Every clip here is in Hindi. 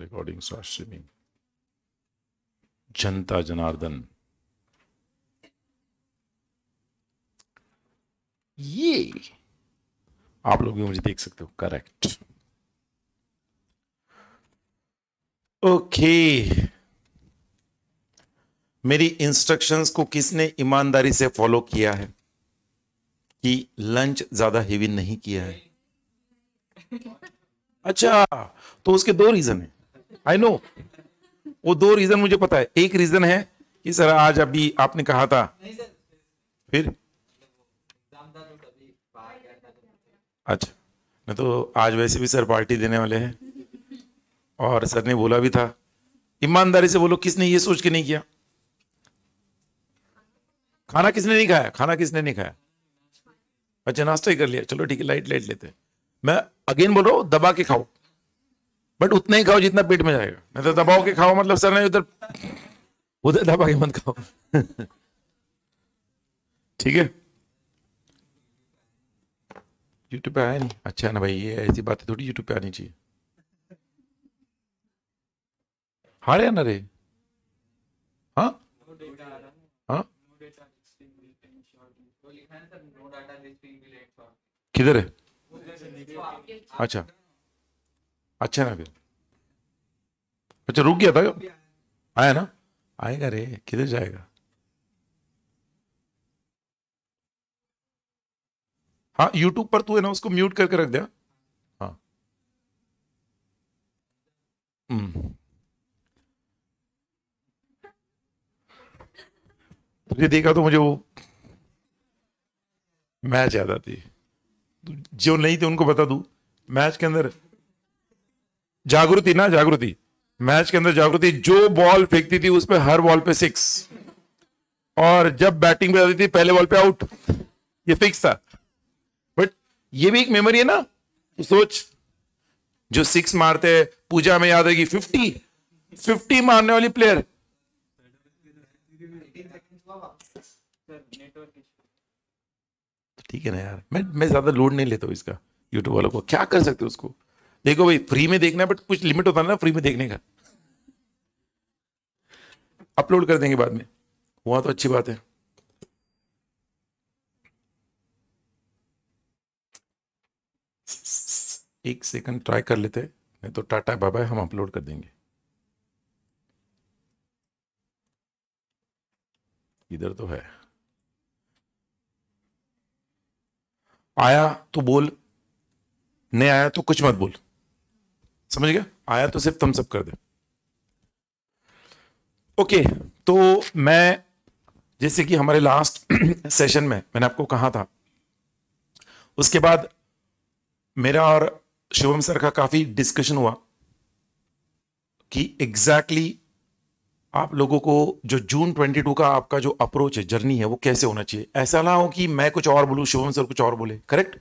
रिकॉर्डिंग आर स्ट्रीमिंग जनता जनार्दन ये आप लोग भी मुझे देख सकते हो करेक्ट ओके मेरी इंस्ट्रक्शंस को किसने ईमानदारी से फॉलो किया है कि लंच ज्यादा हेवी नहीं किया है अच्छा तो उसके दो रीजन है आई नो वो दो रीजन मुझे पता है एक रीजन है कि सर आज अभी आपने कहा था फिर अच्छा न तो आज वैसे भी सर पार्टी देने वाले हैं और सर ने बोला भी था ईमानदारी से बोलो किसने ये सोच के नहीं किया खाना किसने नहीं खाया खाना किसने नहीं खाया अच्छा नाश्ता ही कर लिया चलो ठीक है लाइट लाइट लेते हैं मैं अगेन बोल रहा हूँ दबा के खाओ बट उतना ही खाओ जितना पेट में जाएगा मैं तो दबाव के खाओ मतलब सर नहीं उधर उधर तो दबा के मत खाओ ठीक है यूट्यूब पे आया नहीं अच्छा ना भाई ये ऐसी बातें थोड़ी यूट्यूब पे आनी चाहिए हारे ना रे हाँ हाँ किधर है अच्छा अच्छा ना फिर अच्छा रुक गया था आया ना आएगा रे किधर जाएगा हाँ यूट्यूब पर तू है ना उसको म्यूट करके रख दिया हाँ, हाँ। हम्म। तुझे देखा तो मुझे वो मैच याद आती जो नहीं थे उनको बता दू मैच के अंदर जागृति ना जागृति मैच के अंदर जागृति जो बॉल फेंकती थी उस पर हर बॉल पे सिक्स और जब बैटिंग पे आती थी पहले बॉल पे आउट ये फिक्स था बट ये भी एक मेमोरी है ना सोच जो सिक्स मारते पूजा में याद होगी फिफ्टी फिफ्टी मारने वाली प्लेयर ठीक है ना यार मैं मैं ज्यादा लोड नहीं लेता इसका यूट्यूब वालों को क्या कर सकते उसको देखो भाई फ्री में देखना है बट कुछ लिमिट होता है ना फ्री में देखने का अपलोड कर देंगे बाद में वहां तो अच्छी बात है एक सेकंड ट्राई कर लेते हैं नहीं तो टाटा बाबा हम अपलोड कर देंगे इधर तो है आया तो बोल नहीं आया तो कुछ मत बोल समझ गया आया तो सिर्फ थम्सअप कर दे ओके तो मैं जैसे कि हमारे लास्ट सेशन में मैंने आपको कहा था उसके बाद मेरा और शिवम सर का काफी डिस्कशन हुआ कि एग्जैक्टली exactly आप लोगों को जो जून 22 का आपका जो अप्रोच है जर्नी है वो कैसे होना चाहिए ऐसा ना हो कि मैं कुछ और बोलूं शिवम सर कुछ और बोले करेक्ट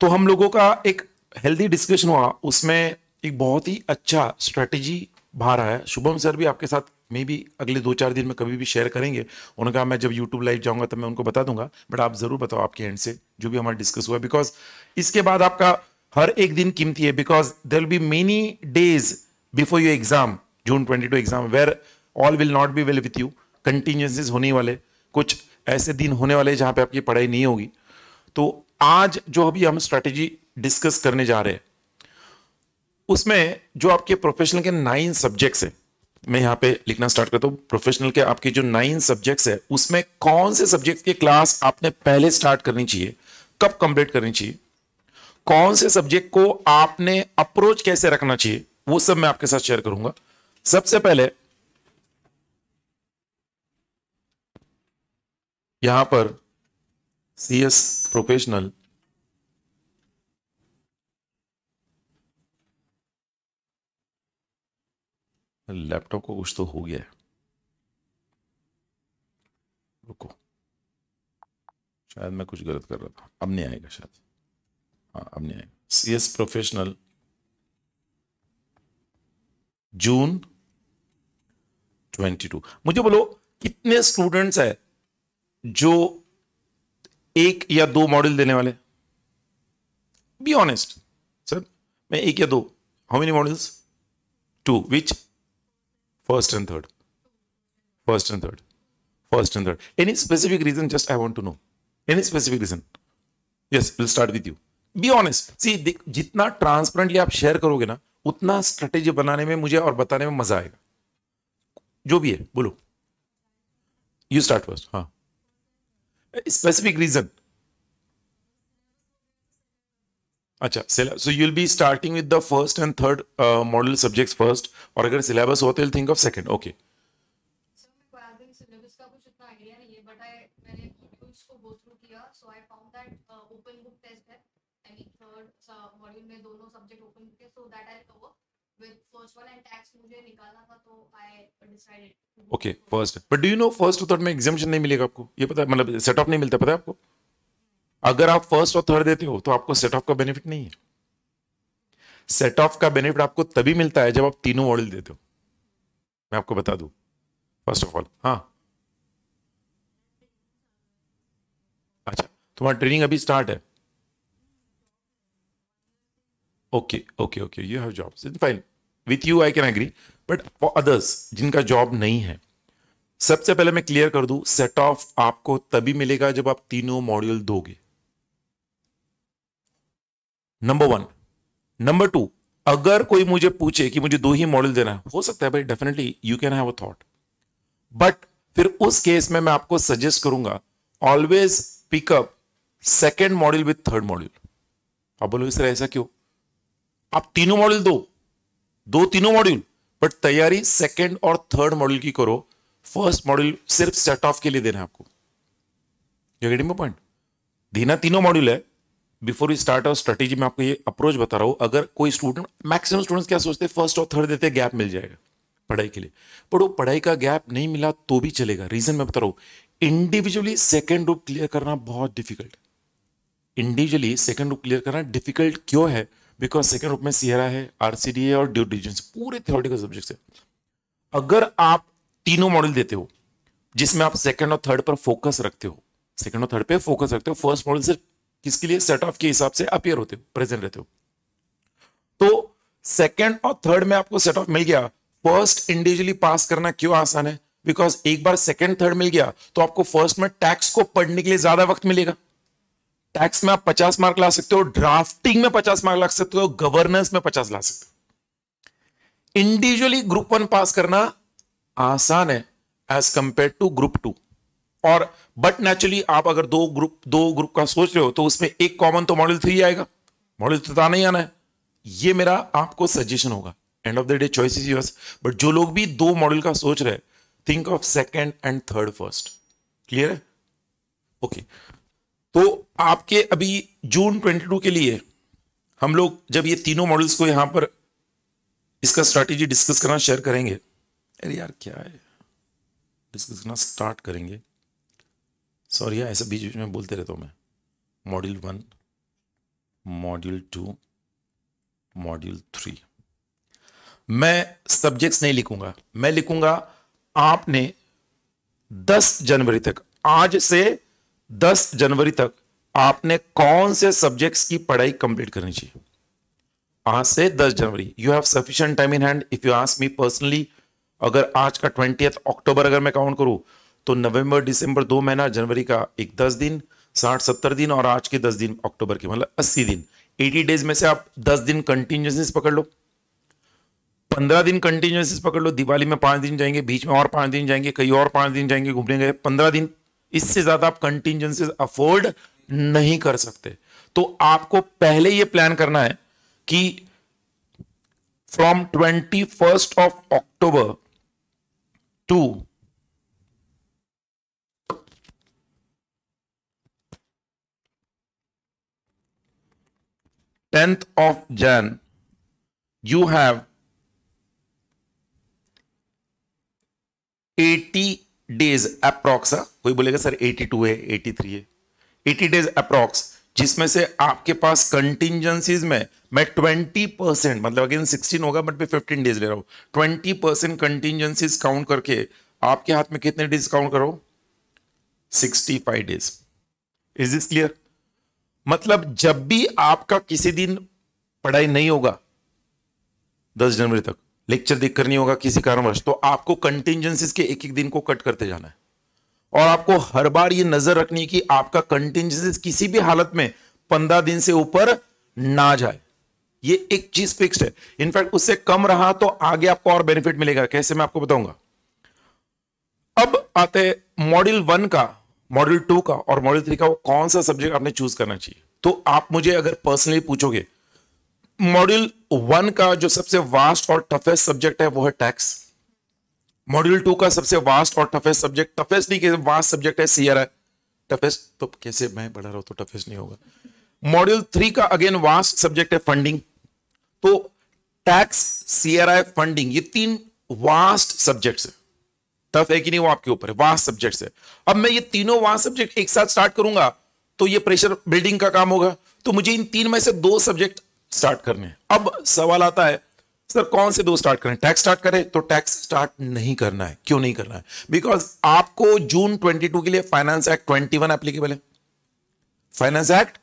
तो हम लोगों का एक हेल्दी डिस्कशन हुआ उसमें एक बहुत ही अच्छा स्ट्रेटजी बाहर आया शुभम सर भी आपके साथ मे बी अगले दो चार दिन में कभी भी शेयर करेंगे उन्होंने कहा मैं जब यूट्यूब लाइव जाऊंगा तब मैं उनको बता दूंगा बट आप ज़रूर बताओ आपके एंड से जो भी हमारा डिस्कस हुआ बिकॉज इसके बाद आपका हर एक दिन कीमती है because there be many days before you exam June twenty two exam where all will not be well with you कंटिन्यूसिस होने वाले कुछ ऐसे दिन होने वाले जहाँ पे आपकी पढ़ाई नहीं होगी तो आज जो अभी हम स्ट्रैटेजी डिस्कस करने जा रहे उसमें जो आपके प्रोफेशनल के नाइन सब्जेक्ट्स हैं मैं यहाँ पे लिखना स्टार्ट करता हूँ प्रोफेशनल के आपके जो नाइन सब्जेक्ट्स है उसमें कौन से सब्जेक्ट की क्लास आपने पहले स्टार्ट करनी चाहिए कब कंप्लीट करनी चाहिए कौन से सब्जेक्ट को आपने अप्रोच कैसे रखना चाहिए वो सब मैं आपके साथ शेयर करूंगा सबसे पहले यहां पर सीएस प्रोफेशनल लैपटॉप को कुछ तो हो गया है रुको शायद मैं कुछ गलत कर रहा था अब नहीं आएगा शायद हाँ अब नहीं आएगा सी एस प्रोफेशनल जून 22 मुझे बोलो कितने स्टूडेंट्स हैं जो एक या दो मॉडल देने वाले बी ऑनेस्ट सर मैं एक या दो how many models two which First and third. First and third. First and third. Any specific reason? Just I want to know. Any specific reason? Yes, we'll start with you. be honest see the, jitna transparently aap share karoge na utna strategy banane mein mujhe aur batane mein maza aayega jo bhi hai bolo you start first ha huh? specific reason अच्छा so you'll be starting with the first and third model subjects first और अगर सिलेबस हो तो will think of second okay module में दोनों सब्जेक्ट ओपन किए so that I cover okay first but do you know first third में एग्जामिशन नहीं मिलेगा आपको ये पता मतलब सेट ऑफ नहीं मिलता पता है आपको अगर आप फर्स्ट और थर्ड देते हो तो आपको सेट ऑफ का बेनिफिट नहीं है सेट ऑफ का बेनिफिट आपको तभी मिलता है जब आप तीनों मॉडल देते हो मैं आपको बता दू फर्स्ट ऑफ ऑल हाँ अच्छा तुम्हारा ट्रेनिंग अभी स्टार्ट है okay okay okay you have job fine with you I can agree but for others जिनका जॉब नहीं है सबसे पहले मैं क्लियर कर दू सेट ऑफ आपको तभी मिलेगा जब आप तीनों मॉड्यूल दोगे नंबर वन नंबर टू अगर कोई मुझे पूछे कि मुझे दो ही मॉडल देना है हो सकता है भाई definitely you can have a thought but फिर उस केस में मैं आपको सजेस्ट करूंगा always pick up second model with third model आप बोलो सर ऐसा क्यों आप तीनों मॉडल दो दो तीनों मॉड्यूल बट तैयारी सेकेंड और थर्ड मॉड्यूल की करो फर्स्ट मॉड्यूल सिर्फ सेट ऑफ के लिए देना है आपको पॉइंट देना तीनों मॉड्यूल है before you start our strategy मैं आपको ये अप्रोच बता रहा हूँ अगर कोई स्टूडेंट मैक्सिमम स्टूडेंट्स क्या सोचते हैं फर्स्ट और थर्ड देते गैप मिल जाएगा पढ़ाई के लिए पर वो पढ़ाई का गैप नहीं मिला तो भी चलेगा रीजन मैं बता रहा हूँ इंडिविजुअली सेकेंड रूप क्लियर करना बहुत डिफिकल्ट इंडिविजुअली सेकेंड रूप क्लियर करना डिफिकल्ट क्यों है बिकॉज सेकेंड रूप में सीहरा है आर है और ड्यू डिलीजेंस पूरे थ्योरेटिकल सब्जेक्ट है अगर आप तीनों मॉडल देते हो जिसमें आप सेकेंड और थर्ड पर फोकस रखते हो सेकेंड और थर्ड पे फोकस रखते हो फर्स्ट मॉडल सिर्फ किसके लिए सेट ऑफ के हिसाब से अपियर होते हो प्रेजेंट रहते हो तो सेकेंड और थर्ड में आपको सेट ऑफ मिल गया फर्स्ट इंडिविजुअली पास करना क्यों आसान है बिकॉज एक बार सेकेंड थर्ड मिल गया तो आपको फर्स्ट में टैक्स को पढ़ने के लिए ज्यादा वक्त मिलेगा टैक्स में आप पचास मार्क ला सकते हो ड्राफ्टिंग में पचास मार्क ला सकते हो गवर्नेंस में पचास ला सकते हो इंडिविजुअली ग्रुप वन पास करना आसान है as compare to group two और बट नेचुरली आप अगर दो ग्रुप दो ग्रुप का सोच रहे हो तो उसमें एक कॉमन तो मॉडल थ्री आएगा मॉडल तो नहीं आना है ये मेरा आपको सजेशन होगा end of the day choice is yours but जो लोग भी दो मॉडल का सोच रहे think of second and third first clear है ओके तो आपके अभी जून 22 के लिए हम लोग जब ये तीनों मॉडल्स को यहां पर इसका स्ट्रेटेजी डिस्कस करना शेयर करेंगे अरे यार क्या है डिस्कस करना स्टार्ट करेंगे सॉरी ऐसे बीच बीच में बोलते रहता हूँ मैं module one module two module three मैं सब्जेक्ट्स नहीं लिखूंगा मैं लिखूंगा आपने 10 जनवरी तक आज से 10 जनवरी तक आपने कौन से सब्जेक्ट्स की पढ़ाई कंप्लीट करनी चाहिए आज से 10 जनवरी you have sufficient time in hand if you ask me personally अगर आज का ट्वेंटी अक्टूबर अगर मैं काउंट करूं तो नवंबर दिसंबर दो महीना जनवरी का एक दस दिन साठ सत्तर दिन और आज के दस दिन अक्टूबर के मतलब अस्सी दिन एटी डेज में से आप दस दिन कंटिन्यूसनेस पकड़ लो पंद्रह दिन कंटिन्यूसनेस पकड़ लो दिवाली में पांच दिन जाएंगे बीच में और पांच दिन जाएंगे कहीं और पांच दिन जाएंगे घूमने गए पंद्रह दिन इससे ज़्यादा आप कंटिन्यूसनेस अफोर्ड नहीं कर सकते तो आपको पहले यह प्लान करना है कि from twenty first of October to 10th of Jan, you have 80 days approx कोई बोलेगा सर 82 है 83 है 80 डेज अप्रॉक्स जिसमें से आपके पास कंटिजेंसीज में मैं 20 परसेंट मतलब अगेन 16 होगा बट मैं 15 डेज ले रहा हूं 20 परसेंट कंटिजेंसीज काउंट करके आपके हाथ में कितने डेज काउंट करो 65 डेज इज दिस क्लियर मतलब जब भी आपका किसी दिन पढ़ाई नहीं होगा दस जनवरी तक लेक्चर देखकर नहीं होगा किसी कारणवश तो आपको कंटिजेंसीज के एक एक दिन को कट करते जाना है और आपको हर बार ये नजर रखनी है कि आपका कंटिजेंसी किसी भी हालत में पंद्रह दिन से ऊपर ना जाए ये एक चीज फिक्स्ड है इनफैक्ट उससे कम रहा तो आगे आपको और बेनिफिट मिलेगा कैसे मैं आपको बताऊंगा अब आते मॉड्यूल वन का मॉडल टू का और मॉडल थ्री का कौन सा सब्जेक्ट आपने चूज करना चाहिए तो आप मुझे अगर पर्सनली पूछोगे मॉड्यूल वन का जो सबसे वास्ट और टफेस्ट सब्जेक्ट है वो है टैक्स मॉड्यूल टू का सबसे वास्ट और टफेस्ट सब्जेक्ट टफेस्ट नहीं वास्ट सब्जेक्ट है सीआर टफेस्ट तो कैसे मैं पढ़ा रहा हूं तो टफेस्ट नहीं होगा मॉड्यूल थ्री का अगेन वास्ट सब्जेक्ट है फंडिंग तो टैक्स सीआरआई फंडिंग ये तीन वास्ट सब्जेक्ट्स है टफ है कि नहीं वो आपके ऊपर है वाह सब्जेक्ट्स है अब मैं ये तीनों वाह सब्जेक्ट एक साथ स्टार्ट करूंगा तो ये प्रेशर बिल्डिंग का काम होगा तो मुझे इन तीन में से दो सब्जेक्ट स्टार्ट करने हैं अब सवाल आता है सर कौन से दो स्टार्ट करें टैक्स स्टार्ट करें तो टैक्स स्टार्ट नहीं करना है क्यों नहीं करना है बिकॉज आपको जून 22 के लिए फाइनेंस एक्ट 21 वन एप्लीकेबल है फाइनेंस एक्ट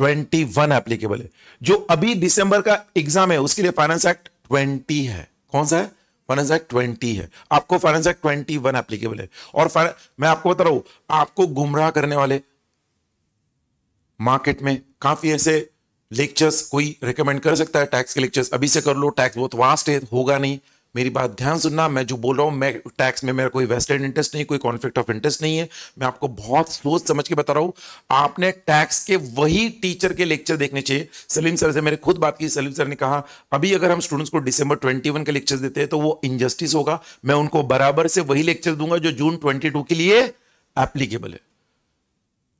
21 वन एप्लीकेबल है जो अभी दिसंबर का एग्जाम है उसके लिए फाइनेंस एक्ट 20 है कौन सा है फाइनेंस एक्ट ट्वेंटी है आपको finance act twenty one applicable है और मैं आपको बता रहा हूं आपको गुमराह करने वाले मार्केट में काफी ऐसे लेक्चर्स कोई रिकमेंड कर सकता है टैक्स के लेक्चर्स अभी से कर लो टैक्स बहुत वास्ट है होगा नहीं मेरी बात ध्यान सुनना मैं जो बोल रहा हूँ मैं टैक्स में मेरा कोई वेस्टेड इंटरेस्ट नहीं कोई कॉन्फ्लिक्ट ऑफ इंटरेस्ट नहीं है मैं आपको बहुत सोच समझ के बता रहा हूँ आपने टैक्स के वही टीचर के लेक्चर देखने चाहिए सलीम सर से मेरे खुद बात की सलीम सर ने कहा अभी अगर हम स्टूडेंट्स को डिसंबर ट्वेंटी के लेक्चर देते हैं तो वो इनजस्टिस होगा मैं उनको बराबर से वही लेक्चर दूंगा जो जून ट्वेंटी के लिए एप्लीकेबल है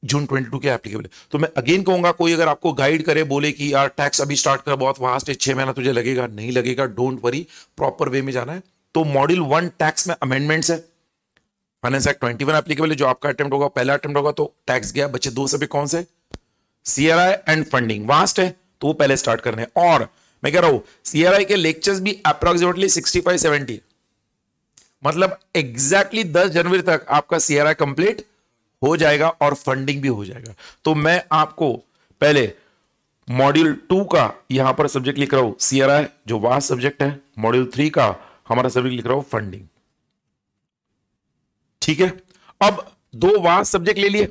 जून ट्वेंटी टू के एप्लीकेबल है तो मैं अगेन कहूंगा कोई अगर आपको गाइड करे बोले कि यार टैक्स अभी स्टार्ट कर बहुत फास्ट है छह महीना तुझे लगेगा नहीं लगेगा डोंट वरी प्रॉपर वे में जाना है तो मॉड्यूल वन टैक्स में अमेंडमेंट्स है finance act twenty one applicable है जो आपका अटेम्प्ट होगा पहला अटेम्प्ट होगा तो टैक्स गया बच्चे दो सभी कौन से सीआरआई एंड फंडिंग वास्ट है तो वो पहले स्टार्ट करने हैं और मैं कह रहा हूं सीआरआई के लेक्चर्स भी अप्रोक्सिमेटली सिक्सटी फाइव सेवेंटी मतलब एग्जैक्टली दस जनवरी तक आपका सीआरआई कंप्लीट हो जाएगा और फंडिंग भी हो जाएगा तो मैं आपको पहले मॉड्यूल टू का यहां पर सब्जेक्ट लिख रहा हूं सीआरआई जो वास सब्जेक्ट है मॉड्यूल थ्री का हमारा सब्जेक्ट लिख रहा हूं फंडिंग ठीक है अब दो वास सब्जेक्ट ले लिए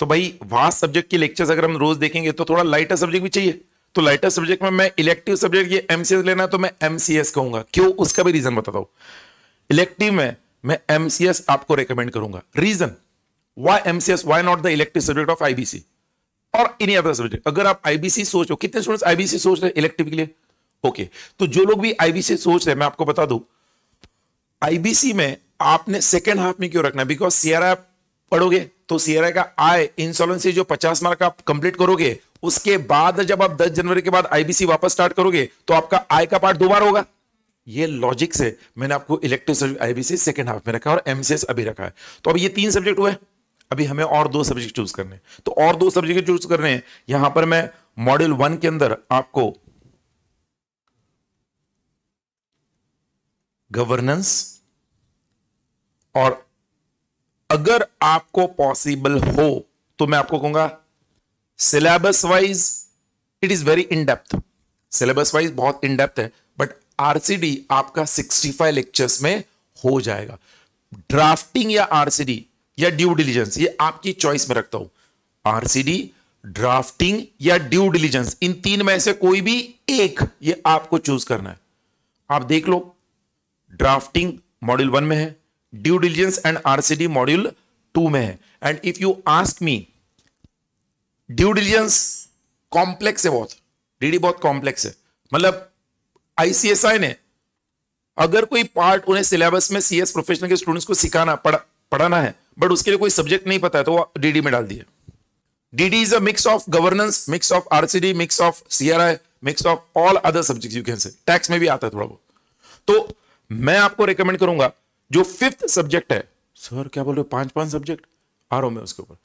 तो भाई वास सब्जेक्ट के लेक्चर्स अगर हम रोज देखेंगे तो थोड़ा लाइटर सब्जेक्ट भी चाहिए तो लाइटर सब्जेक्ट में मैं इलेक्टिव सब्जेक्ट ये एमसीएस लेना है तो मैं एमसीएस कहूंगा क्यों उसका भी रीजन बताता हूं इलेक्टिव में मैं एमसीएस आपको रेकमेंड करूंगा reason why MCS, why not the elective subject of IBC और एनी अदर सब्जेक्ट अगर आप आईबीसी सोचो कितने स्टूडेंट्स आईबीसी सोच रहे हैं इलेक्टिव के लिए ओके okay. तो जो लोग भी आईबीसी सोच रहे हैं मैं आपको बता दूं आईबीसी में आपने सेकेंड हाफ में क्यों रखना बिकॉज सीआरआई पढ़ोगे तो सीआरआई का आय इंसॉलेंसी जो पचास मार्क आप कंप्लीट करोगे उसके बाद जब आप दस जनवरी के बाद आईबीसी वापस स्टार्ट करोगे तो आपका आय का पार्ट दो बार होगा ये लॉजिक से मैंने आपको elective subject IBC second half में रखा और एमसीएस अभी रखा है तो अब ये तीन सब्जेक्ट हुए अभी हमें और दो सब्जेक्ट चूज करने हैं तो और दो सब्जेक्ट चूज करने हैं यहां पर मैं मॉड्यूल वन के अंदर आपको गवर्नेंस और अगर आपको पॉसिबल हो तो मैं आपको कहूंगा syllabus wise it is very in depth syllabus wise बहुत इन डेप्थ है बट आरसीडी आपका 65 लेक्चर्स में हो जाएगा ड्राफ्टिंग या आरसीडी या ड्यू डिलीजेंस ये आपकी चॉइस में रखता हूं आरसीडी ड्राफ्टिंग या ड्यू डिलीजेंस इन तीन में से कोई भी एक ये आपको चूज करना है आप देख लो ड्राफ्टिंग मॉड्यूल वन में है due diligence and RCD module two में है and if you ask me due diligence complex है बहुत डीडी बहुत कॉम्प्लेक्स है मतलब आईसीएसआई ने अगर कोई पार्ट उन्हें सिलेबस में सीएस प्रोफेशनल के स्टूडेंट्स को सिखाना पढ़, पढ़ाना है बट उसके लिए कोई सब्जेक्ट नहीं पता है तो वो डीडी में डाल दिया DD is a mix of governance mix of RCD mix of CRI mix of all other subject you can say tax में भी आता है थोड़ा बहुत तो मैं आपको रिकमेंड करूंगा जो फिफ्थ सब्जेक्ट है सर क्या बोल रहे हो पांच पांच सब्जेक्ट आ रहा हूं मैं उसके ऊपर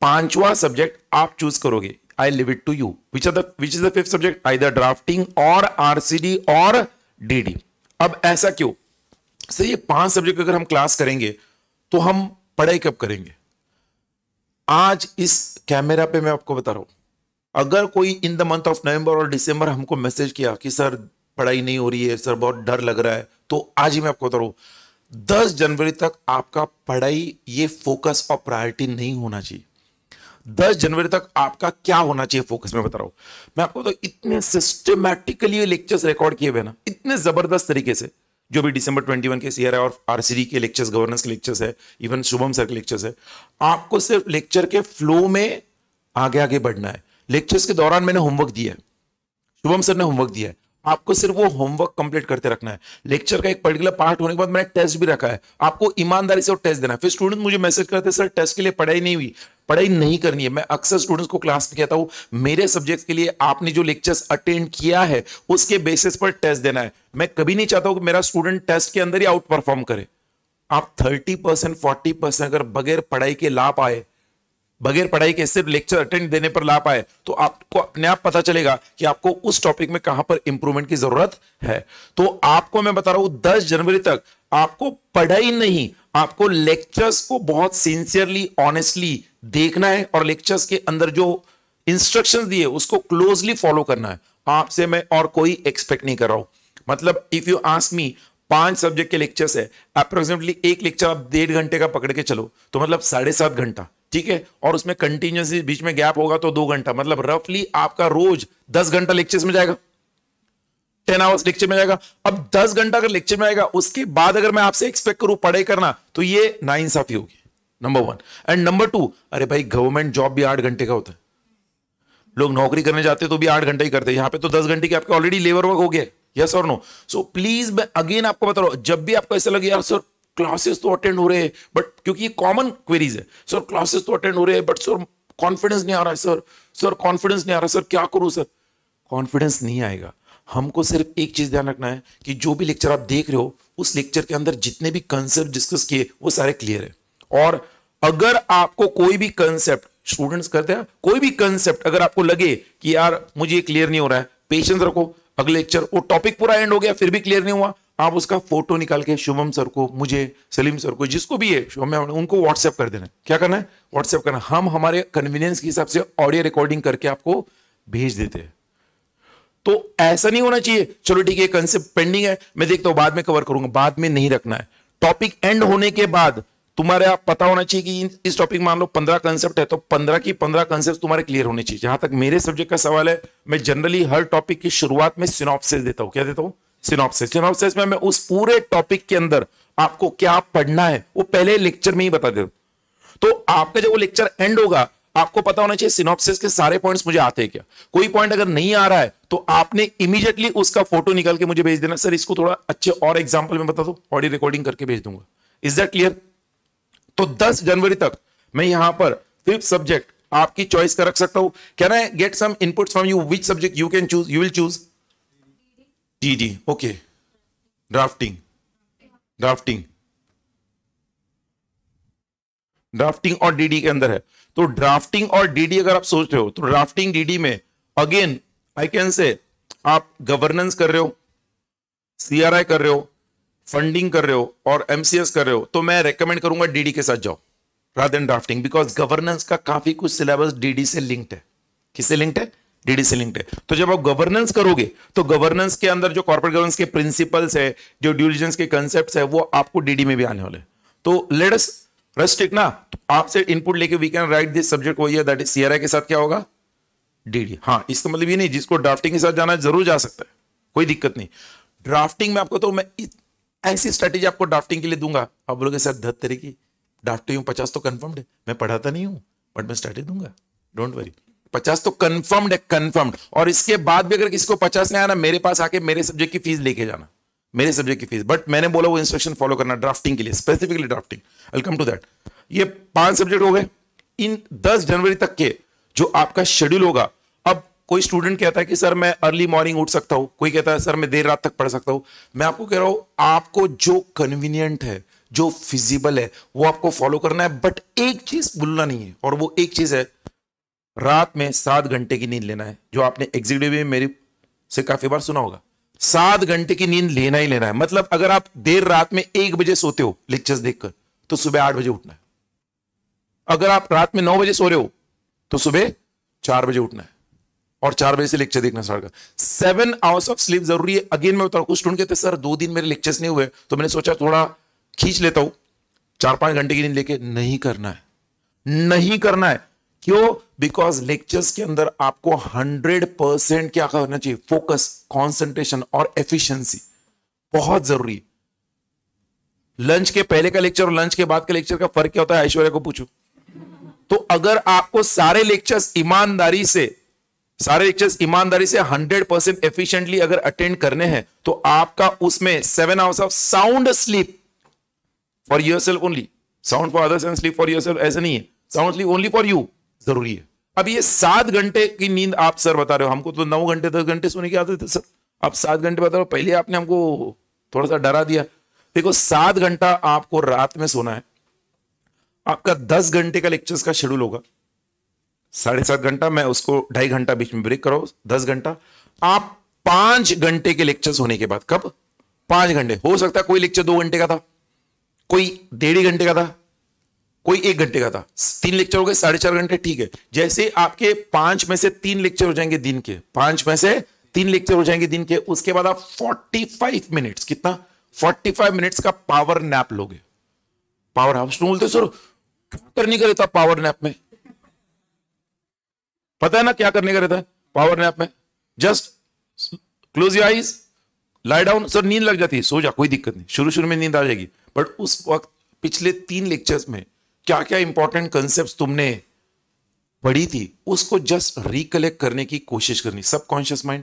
पांचवा सब्जेक्ट आप चूज करोगे I leave it to you which are which which is the fifth subject I drafting और आरसीडी और डीडी अब ऐसा क्यों सर ये पांच सब्जेक्ट अगर हम क्लास करेंगे तो हम पढ़ाई कब करेंगे आज इस कैमरा पे मैं आपको बता रहा हूं अगर कोई in the month of November और दिसंबर हमको मैसेज किया कि सर पढ़ाई नहीं हो रही है सर बहुत डर लग रहा है तो आज ही मैं आपको बता रहा हूं दस जनवरी तक आपका पढ़ाई ये फोकस और प्रायोरिटी नहीं होना चाहिए दस जनवरी तक आपका क्या होना चाहिए फोकस में बता रहा हूं मैं आपको तो इतने सिस्टमेटिकली लेक्चर्स रिकॉर्ड किए हुए ना इतने जबरदस्त तरीके से जो भी डिसंबर 21 के सीआर और आरसीडी के लेक्चर्स गवर्नेंस के लेक्चर्स है इवन शुभम सर के लेक्चर्स है आपको सिर्फ लेक्चर के फ्लो में आगे आगे बढ़ना है लेक्चर्स के दौरान मैंने होमवर्क दिया है शुभम सर ने होमवर्क दिया है आपको सिर्फ वो होमवर्क कंप्लीट करते रखना है लेक्चर का एक पर्टिकुलर पार्ट होने के बाद मैंने टेस्ट भी रखा है आपको ईमानदारी से वो टेस्ट देना है फिर स्टूडेंट मुझे मैसेज करते सर टेस्ट के लिए पढ़ाई नहीं हुई पढ़ाई नहीं करनी है मैं अक्सर स्टूडेंट्स को क्लास में कहता हूं मेरे सब्जेक्ट के लिए आपने जो लेक्चर्स अटेंड किया है उसके बेसिस पर टेस्ट देना है मैं कभी नहीं चाहता हूं कि मेरा स्टूडेंट टेस्ट के अंदर ही आउट परफॉर्म करे आप थर्टी परसेंट फोर्टी परसेंट अगर बगैर पढ़ाई के ला पाए बगैर पढ़ाई के सिर्फ लेक्चर अटेंड देने पर ला पाए तो आपको अपने आप पता चलेगा कि आपको उस टॉपिक में कहां पर इंप्रूवमेंट की जरूरत है तो आपको मैं बता रहा हूं दस जनवरी तक आपको पढ़ाई नहीं आपको लेक्चर्स को बहुत सिंसियरली ऑनेस्टली देखना है और लेक्चर्स के अंदर जो इंस्ट्रक्शन दिए उसको क्लोजली फॉलो करना है आपसे मैं और कोई एक्सपेक्ट नहीं कर रहा हूं मतलब इफ यू आस्क मी पांच सब्जेक्ट के लेक्चर्स है अप्रोक्सिमेटली एक लेक्चर आप डेढ़ घंटे का पकड़ के चलो तो मतलब साढ़े सात घंटा ठीक है और उसमें कंटिन्यूसली बीच में गैप होगा तो दो घंटा मतलब रफली आपका रोज दस घंटा लेक्चर में जाएगा टेन आवर्स लेक्चर में जाएगा अब दस घंटा अगर लेक्चर में आएगा उसके बाद अगर मैं आपसे एक्सपेक्ट करूं पढ़ाई करना तो ये साफी होगी number one and number two अरे भाई गवर्नमेंट जॉब भी आठ घंटे का होता है लोग नौकरी करने जाते तो भी आठ घंटे ही करते यहां पर तो दस घंटे की आपके ऑलरेडी लेबर वर्क हो गया यस और नो सो प्लीज मैं अगेन आपको बता रहा हूं जब भी आपको ऐसा लगे यार सर क्लासेस तो अटेंड हो रहे हैं बट क्योंकि ये कॉमन क्वेरीज है सर क्लासेस तो अटेंड हो रहे हैं बट सर कॉन्फिडेंस नहीं आ रहा है सर सर कॉन्फिडेंस नहीं आ रहा सर क्या करूं सर कॉन्फिडेंस नहीं आएगा हमको सिर्फ एक चीज ध्यान रखना है कि जो भी लेक्चर आप देख रहे हो उस लेक्चर के अंदर जितने भी कंसेप्ट डिस्कस किए वो सारे क्लियर है और अगर आपको कोई भी कंसेप्ट स्टूडेंट्स करते हैं कोई भी कंसेप्ट अगर आपको लगे कि यार मुझे क्लियर नहीं हो रहा है पेशेंस रखो अगले लेक्चर वो टॉपिक पूरा एंड हो गया फिर भी क्लियर नहीं हुआ आप उसका फोटो निकाल के शुभम सर को मुझे सलीम सर को जिसको भी है शुभम उनको व्हाट्सएप कर देना क्या करना है व्हाट्सएप करना हम हमारे कन्वीनियंस के हिसाब से ऑडियो रिकॉर्डिंग करके आपको भेज देते हैं तो ऐसा नहीं होना चाहिए चलो ठीक है कंसेप्ट पेंडिंग है मैं देखता हूं बाद में कवर करूंगा बाद में नहीं रखना है टॉपिक एंड होने के बाद तुम्हारे आप पता होना चाहिए कि इस टॉपिक मान लो पंद्रह कंसेप्ट है तो पंद्रह की पंद्रह कंसेप्ट तुम्हारे क्लियर होने चाहिए जहां तक मेरे सब्जेक्ट का सवाल है मैं जनरली हर टॉपिक की शुरुआत में सिनॉप्सिस देता हूं क्या देता हूं सिनॉप्सिस सिनॉप्सिस में मैं उस पूरे टॉपिक के अंदर आपको क्या पढ़ना है वो पहले लेक्चर में ही बता दे तो आपका जब वो लेक्चर एंड होगा आपको पता होना चाहिए सिनॉप्सिस के सारे पॉइंट्स मुझे आते हैं क्या कोई पॉइंट अगर नहीं आ रहा है तो आपने इमीडिएटली उसका फोटो निकाल के मुझे भेज देना सर इसको थोड़ा अच्छे और एग्जाम्पल में बता दो ऑडियो रिकॉर्डिंग करके भेज दूंगा इज दैट क्लियर तो 10 जनवरी तक मैं यहां पर फिफ्थ सब्जेक्ट आपकी चॉइस का रख सकता हूं can I get some inputs from you which subject you can choose you will choose जी जी ओके ड्राफ्टिंग ड्राफ्टिंग ड्राफ्टिंग और डीडी के अंदर है तो ड्राफ्टिंग और डीडी अगर आप सोच रहे हो तो ड्राफ्टिंग डीडी में अगेन आई कैन से आप गवर्नेंस कर रहे हो सीआरआई कर रहे हो फंडिंग कर रहे हो और एमसीएस कर रहे हो तो मैं रेकमेंड करूंगा डीडी के साथ जाओ राधर ड्राफ्टिंग बिकॉज गवर्नेंस का काफी कुछ सिलेबस डीडी से लिंक्ड है किससे लिंक्ड है डीडीसी लिंक्ड है तो जब आप गवर्नेंस करोगे तो गवर्नेंस के अंदर जो कॉर्पोरेट गवर्नेंस के प्रिंसिपल्स है जो ड्यूलिजेंस के कंसेप्ट है वो आपको डीडी में भी आने वाले तो लेटस रेस्ट्रिक्ट ना तो आपसे इनपुट लेके we can write this subject वही दैट इज सीआरआई के साथ क्या होगा डीडी हाँ इसका मतलब ये नहीं जिसको ड्राफ्टिंग के साथ जाना जरूर जा सकता है कोई दिक्कत नहीं ड्राफ्टिंग में आपको तो मैं ऐसी स्ट्रेटेजी आपको ड्राफ्टिंग के लिए दूंगा आप बोलोगे सर धत तरीके की ड्राफ्टिंग पचास तो कन्फर्म्ड है मैं पढ़ाता नहीं हूँ बट मैं स्ट्रेटेजी दूंगा डोंट वरी पचास तो कंफर्मड है कंफर्म्ड और इसके बाद भी अगर किसी को पचास नहीं आना मेरे पास आके मेरे सब्जेक्ट की फीस लेके जाना मेरे सब्जेक्ट की फीस बट मैंने बोला वो इंस्ट्रक्शन फॉलो करना ड्राफ्टिंग के लिए specifically drafting welcome to that ये पांच सब्जेक्ट हो गए इन दस जनवरी तक के जो आपका शेड्यूल होगा अब कोई स्टूडेंट कहता है कि सर मैं अर्ली मॉर्निंग उठ सकता हूं कोई कहता है सर मैं देर रात तक पढ़ सकता हूं मैं आपको कह रहा हूं आपको जो कन्वीनियंट है जो फिजिबल है वो आपको फॉलो करना है बट एक चीज भूलना नहीं है और वो एक चीज है रात में सात घंटे की नींद लेना है जो आपने एग्जीक्यूटिव में मेरी से काफी बार सुना होगा सात घंटे की नींद लेना ही लेना है मतलब अगर आप देर रात में एक बजे सोते हो लेक्चर्स देखकर तो सुबह आठ बजे उठना है अगर आप रात में नौ बजे सो रहे हो तो सुबह चार बजे उठना है और चार बजे से लेक्चर देखना स्टार्ट कर सेवन आवर्स ऑफ स्लीप जरूरी है अगेन मैं बताऊँ कुछ स्टूडेंट कहते सर दो दिन मेरे लेक्चर्स नहीं हुए तो मैंने सोचा थोड़ा खींच लेता हूं चार पांच घंटे की नींद लेके नहीं करना है नहीं करना है क्यों बिकॉज लेक्चर्स के अंदर आपको 100 परसेंट क्या करना चाहिए फोकस कॉन्सेंट्रेशन और एफिशिएंसी बहुत जरूरी लंच के पहले का लेक्चर और लंच के बाद के लेक्चर का फर्क क्या होता है ऐश्वर्या को पूछो तो अगर आपको सारे लेक्चर्स ईमानदारी से सारे लेक्चर्स ईमानदारी से 100 परसेंट एफिशियंटली अगर अटेंड करने हैं तो आपका उसमें seven hours of sound sleep for yourself only sound for others and sleep for yourself ऐसा नहीं है sound sleep only for you जरूरी है अब ये सात घंटे की नींद आप सर बता रहे हो हमको तो नौ घंटे दस घंटे सोने की आदत है सर आप सात घंटे बता रहे हो पहले आपने हमको थोड़ा सा डरा दिया देखो सात घंटा आपको रात में सोना है आपका दस घंटे का लेक्चर्स का शेड्यूल होगा साढ़े सात घंटा मैं उसको ढाई घंटा बीच में ब्रेक करो दस घंटा आप पांच घंटे के लेक्चर्स होने के बाद कब पांच घंटे हो सकता है कोई लेक्चर दो घंटे का था कोई डेढ़ घंटे का था कोई एक घंटे का था तीन लेक्चर हो गए साढ़े चार घंटे ठीक है जैसे आपके पांच में से तीन लेक्चर हो जाएंगे दिन के पांच में से तीन लेक्चर हो जाएंगे दिन के उसके बाद आप फोर्टी फाइव मिनट कितना फोर्टी फाइव मिनट का पावर नैप लोगे पावर हाउस में बोलते सर कर नहीं करता पावर नैप में पता है ना क्या करने का रहता है पावर नैप में just close your eyes lie down sir नींद लग जाती है सो जा कोई दिक्कत नहीं शुरू शुरू में नींद आ जाएगी बट उस वक्त पिछले तीन लेक्चर्स में क्या क्या इंपॉर्टेंट कंसेप्ट तुमने पढ़ी थी उसको जस्ट रिकलेक्ट करने की कोशिश करनी सबकॉन्शियस माइंड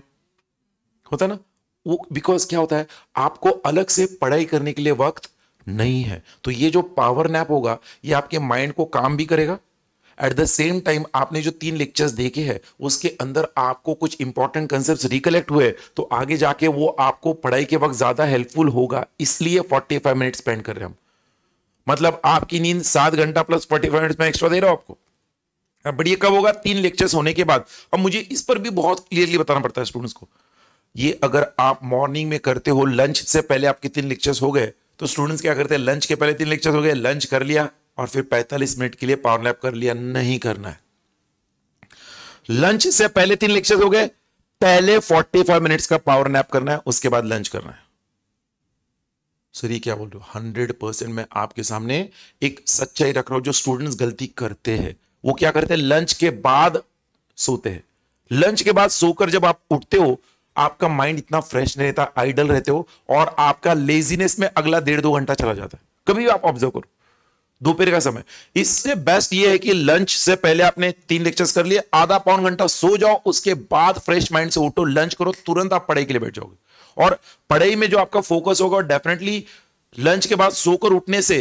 होता ना वो बिकॉज क्या होता है आपको अलग से पढ़ाई करने के लिए वक्त नहीं है तो ये जो पावर नैप होगा ये आपके माइंड को काम भी करेगा एट द सेम टाइम आपने जो तीन लेक्चर्स देखे हैं उसके अंदर आपको कुछ इंपॉर्टेंट कंसेप्ट रिकलेक्ट हुए तो आगे जाके वो आपको पढ़ाई के वक्त ज्यादा हेल्पफुल होगा इसलिए 45 मिनट स्पेंड कर रहे हैं हम मतलब आपकी नींद सात घंटा प्लस फोर्टी फाइव मिनट्स में एक्स्ट्रा दे रहा हूं आपको बट हाँ, ये कब होगा तीन लेक्चर्स होने के बाद अब मुझे इस पर भी बहुत क्लियरली बताना पड़ता है स्टूडेंट्स को ये अगर आप मॉर्निंग में करते हो लंच से पहले आपके तीन लेक्चर्स हो गए तो स्टूडेंट्स क्या करते हैं लंच के पहले तीन लेक्चर्स हो गए लंच कर लिया और फिर 45 मिनट के लिए पावर लैप कर लिया नहीं करना है लंच से पहले तीन लेक्चर्स हो गए पहले 45 मिनट्स का पावर नैप करना है उसके बाद लंच करना है सर ये क्या बोल रहे हो हंड्रेड परसेंट मैं आपके सामने एक सच्चाई रख रहा हूं जो स्टूडेंट्स गलती करते हैं वो क्या करते हैं लंच के बाद सोते हैं लंच के बाद सोकर जब आप उठते हो आपका माइंड इतना फ्रेश नहीं रहता आइडल रहते हो और आपका लेजीनेस में अगला डेढ़ दो घंटा चला जाता है कभी भी आप ऑब्जर्व करो दोपहर का समय इससे बेस्ट ये है कि लंच से पहले आपने तीन लेक्चर्स कर लिए आधा पौन घंटा सो जाओ उसके बाद फ्रेश माइंड से उठो लंच करो तुरंत आप पढ़ाई के लिए बैठ जाओगे और पढ़ाई में जो आपका फोकस होगा डेफिनेटली लंच के बाद सोकर उठने से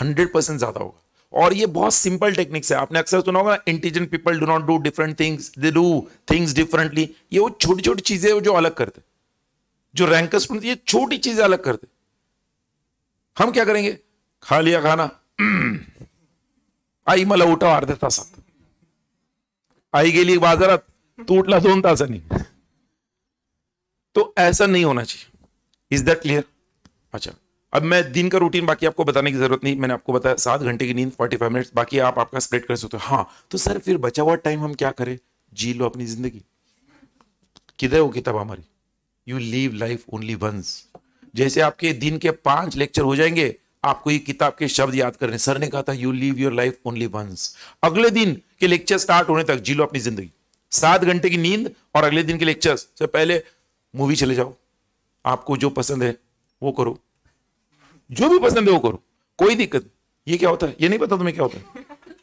हंड्रेड परसेंट ज्यादा होगा और ये बहुत सिंपल टेक्निक्स है आपने अक्सर सुना होगा intelligent people do not do different things they do things differently ये वो छोटी छोटी चीजें जो अलग करते जो रैंकर्स ये छोटी चीजें अलग करते हम क्या करेंगे खा लिया खाना आई मला उठाव अर्ध्या तासात आई गेली बाजारात तूटला दोन तासांनी तो ऐसा नहीं होना चाहिए इज दैट क्लियर अच्छा अब मैं दिन का रूटीन बाकी आपको बताने की जरूरत नहीं मैंने आपको बताया सात घंटे की नींद फोर्टी फाइव मिनट बाकी आप आपका स्प्रेड कर सकते हो हाँ तो सर फिर बचा हुआ टाइम हम क्या करें जी लो अपनी जिंदगी किधर वो किताब हमारी you live life only once जैसे आपके दिन के पांच लेक्चर हो जाएंगे आपको ये किताब के शब्द याद करने सर ने कहा था you live your life only once अगले दिन के लेक्चर स्टार्ट होने तक जी लो अपनी जिंदगी सात घंटे की नींद और अगले दिन के लेक्चर्स से पहले मूवी चले जाओ आपको जो पसंद है वो करो जो भी पसंद है वो करो कोई दिक्कत ये क्या होता है ये नहीं पता तुम्हें क्या होता है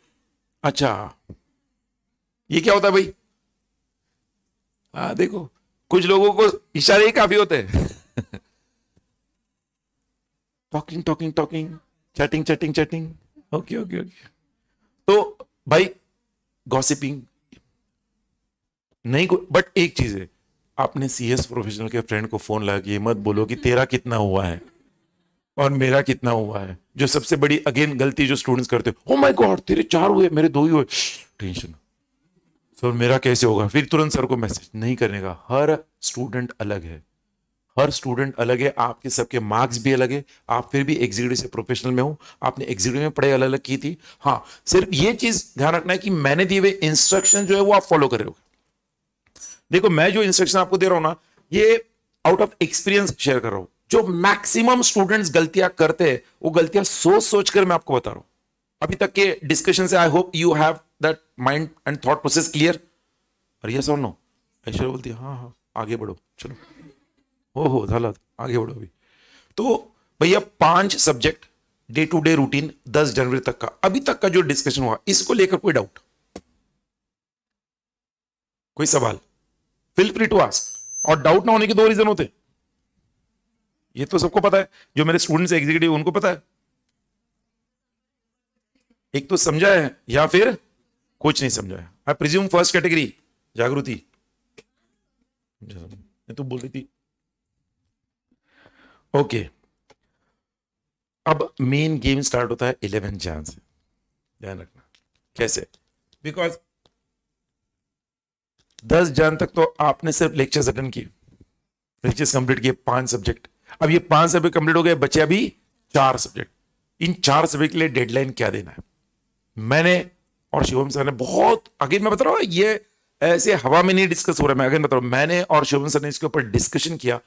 अच्छा ये क्या होता है भाई आ, हाँ, देखो कुछ लोगों को इशारे ही काफी होते हैं talking talking talking chatting chatting chatting okay okay okay तो भाई गॉसिपिंग नहीं बट एक चीज है आपने सी एस प्रोफेशनल के फ्रेंड को फोन लगा के मत बोलो कि तेरा कितना हुआ है और मेरा कितना हुआ है जो सबसे बड़ी अगेन गलती जो स्टूडेंट्स करते हो माय गॉड तेरे चार हुए मेरे दो ही हुए टेंशन सर मेरा कैसे होगा फिर तुरंत सर को मैसेज नहीं करने का हर स्टूडेंट अलग है हर स्टूडेंट अलग है आपके सबके मार्क्स भी अलग है आप फिर भी एग्जीक्यूटिव से प्रोफेशनल में हो आपने एग्जीक्यूटिव में पढ़ाई अलग अलग की थी हाँ सिर्फ ये चीज ध्यान रखना है कि मैंने दिए हुए इंस्ट्रक्शन जो है वो आप फॉलो कर रहे हो देखो मैं जो इंस्ट्रक्शन आपको दे रहा हूं ना ये आउट ऑफ एक्सपीरियंस शेयर कर रहा हूं जो मैक्सिमम स्टूडेंट्स गलतियां करते हैं वो गलतियां सोच सोच कर मैं आपको बता रहा हूं अभी तक के डिस्कशन से I hope you have that mind and thought process clear अरे यस नो ऐश्वर्य बोलती हाँ हाँ आगे बढ़ो चलो हो हो धला आगे बढ़ो अभी तो भैया पांच subject day to day routine दस जनवरी तक का अभी तक का जो डिस्कशन हुआ इसको लेकर कोई डाउट कोई सवाल फील फ्री टू आस्क और डाउट ना होने के दो रीजन होते ये तो सबको पता है जो मेरे स्टूडेंट्स एग्जीक्यूटिव उनको पता है एक तो समझा है या फिर कुछ नहीं समझा है आई प्रिज्यूम फर्स्ट कैटेगरी जागृति तो बोल रही थी ओके अब मेन गेम स्टार्ट होता है इलेवन जान से ध्यान रखना कैसे बिकॉज दस जन तक तो आपने सिर्फ लेक्चर्स अटेंड किए लेक्चर्स कंप्लीट किए पांच सब्जेक्ट अब ये पांच सब्जेक्ट कंप्लीट हो गए बचे अभी चार सब्जेक्ट इन चार सब्जेक्ट के लिए डेडलाइन क्या देना है मैंने और शिवम सर ने बहुत अगेन मैं बता रहा हूँ ये ऐसे हवा में नहीं डिस्कस हो रहा है मैं अगेन बता रहा हूँ मैंने और शिवम सर ने इसके ऊपर डिस्कशन किया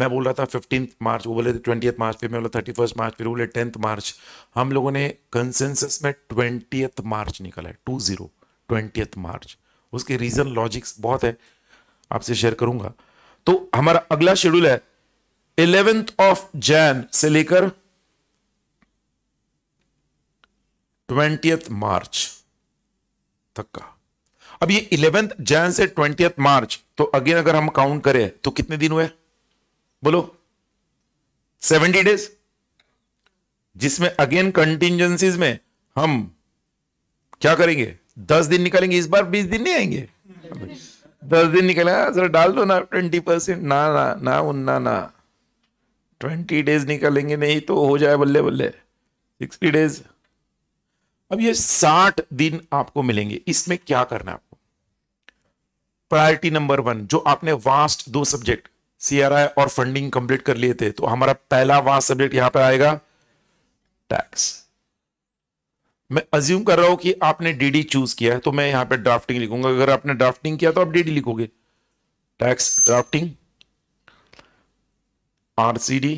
मैं बोल रहा था फिफ्टीन मार्च वो बोले थे ट्वेंटी मार्च फिर मैं बोला थर्टी फर्स्ट मार्च फिर बोले टेंथ मार्च हम लोगों ने कंसेंसस में ट्वेंटी मार्च निकाला है टू जीरो मार्च उसके रीजन लॉजिक्स बहुत है आपसे शेयर करूंगा तो हमारा अगला शेड्यूल है इलेवेंथ ऑफ जैन से लेकर ट्वेंटियथ मार्च तक का अब ये इलेवेंथ जैन से ट्वेंटियथ मार्च तो अगेन अगर हम काउंट करें तो कितने दिन हुए बोलो सेवेंटी डेज जिसमें अगेन कंटिजेंसीज में हम क्या करेंगे दस दिन निकलेंगे इस बार बीस दिन नहीं आएंगे दस दिन निकलेगा हाँ, जरा डाल दो ना ट्वेंटी परसेंट ना ना ना उन्ना ना ट्वेंटी डेज निकलेंगे नहीं तो हो जाए बल्ले बल्ले सिक्सटी डेज अब ये साठ दिन आपको मिलेंगे इसमें क्या करना है आपको प्रायोरिटी नंबर वन जो आपने वास्ट दो सब्जेक्ट सीआरआई और फंडिंग कंप्लीट कर लिए थे तो हमारा पहला वास्ट सब्जेक्ट यहां पर आएगा टैक्स मैं अज्यूम कर रहा हूं कि आपने डीडी चूज किया है तो मैं यहां पे ड्राफ्टिंग लिखूंगा अगर आपने ड्राफ्टिंग किया तो आप डीडी लिखोगे tax drafting RCD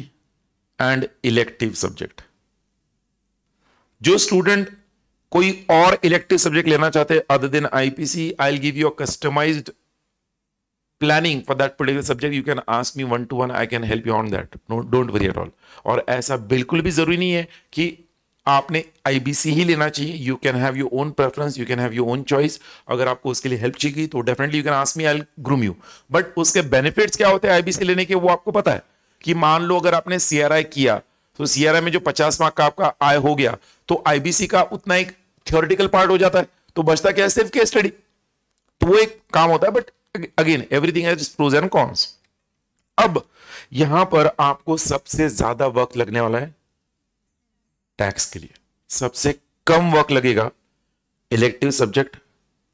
and elective subject जो स्टूडेंट कोई और इलेक्टिव सब्जेक्ट लेना चाहते हैं other than IPC I give you a planning for that particular subject you can ask me one to one I can help you on that no don't worry at all और ऐसा बिल्कुल भी जरूरी नहीं है कि आपने आईबीसी ही लेना चाहिए you can have your own preference you can have your own choice अगर आपको उसके लिए हेल्प चाहिए तो definitely you can ask me I groom you but उसके बेनिफिट्स क्या होते हैं आईबीसी लेने के वो आपको पता है कि मान लो अगर आपने सीआरआई किया तो सीआरआई में जो पचास मार्क का आपका आय हो गया तो आईबीसी का उतना एक थियोरिटिकल पार्ट हो जाता है तो बचता क्या है सिर्फ के स्टडी तो वो एक काम होता है but again everything as pros and cons अब यहां पर आपको सबसे ज्यादा वक्त लगने वाला है टैक्स के लिए सबसे कम वर्क लगेगा इलेक्टिव सब्जेक्ट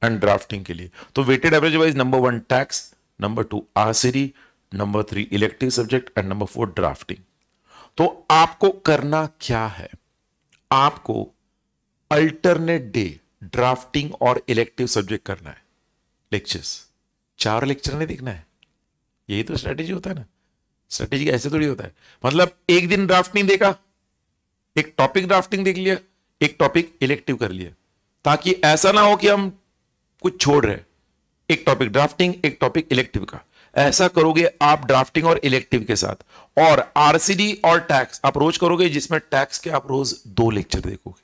एंड ड्राफ्टिंग के लिए तो weighted average wise number one tax number two आसरी number three elective subject and number four drafting तो आपको करना क्या है आपको अल्टरनेट डे ड्राफ्टिंग और इलेक्टिव सब्जेक्ट करना है लेक्चर्स चार लेक्चर नहीं देखना है यही तो स्ट्रेटेजी होता है ना स्ट्रेटेजी ऐसे थोड़ी होता है मतलब एक दिन ड्राफ्ट नहीं देखा एक टॉपिक ड्राफ्टिंग देख लिया एक टॉपिक इलेक्टिव कर लिया ताकि ऐसा ना हो कि हम कुछ छोड़ रहे एक टॉपिक ड्राफ्टिंग एक टॉपिक इलेक्टिव का ऐसा करोगे आप ड्राफ्टिंग और इलेक्टिव के साथ और आरसीडी और टैक्स आप रोज करोगे जिसमें टैक्स के आप रोज दो लेक्चर देखोगे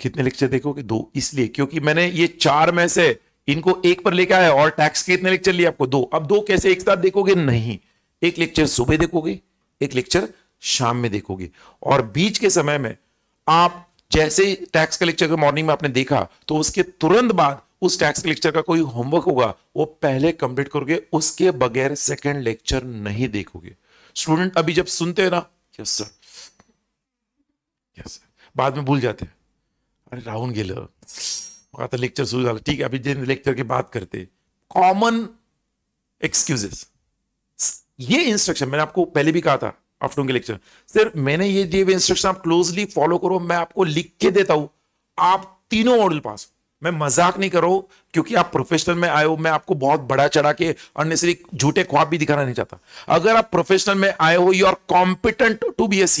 कितने लेक्चर देखोगे दो इसलिए क्योंकि मैंने ये चार में से इनको एक पर लेके आया और टैक्स के इतने लेक्चर लिए आपको दो अब दो कैसे एक साथ देखोगे नहीं एक लेक्चर सुबह देखोगे एक लेक्चर शाम में देखोगे और बीच के समय में आप जैसे ही टैक्स कलेक्टर को मॉर्निंग में आपने देखा तो उसके तुरंत बाद उस टैक्स कलेक्टर का कोई होमवर्क होगा वो पहले कंप्लीट करोगे उसके बगैर सेकेंड लेक्चर नहीं देखोगे स्टूडेंट अभी जब सुनते हैं ना यस सर यस सर बाद में भूल जाते हैं अरे राहुल गेलं आता लेक्चर शुरू झालं ठीक है अभी जिन लेक्चर की बात करते कॉमन एक्सक्यूजेस ये इंस्ट्रक्शन मैंने आपको पहले भी कहा था आफ्टर के लेक्चर सर मैंने ये दिए हुए इंस्ट्रक्शन आप क्लोजली फॉलो करो मैं आपको लिख के देता हूं आप तीनों मॉडल पास मैं मजाक नहीं करो क्योंकि आप प्रोफेशनल में आए हो मैं आपको बहुत बड़ा चढ़ा के अननेसरी झूठे ख्वाब भी दिखाना नहीं चाहता अगर आप प्रोफेशनल में आए हो you are competent to be S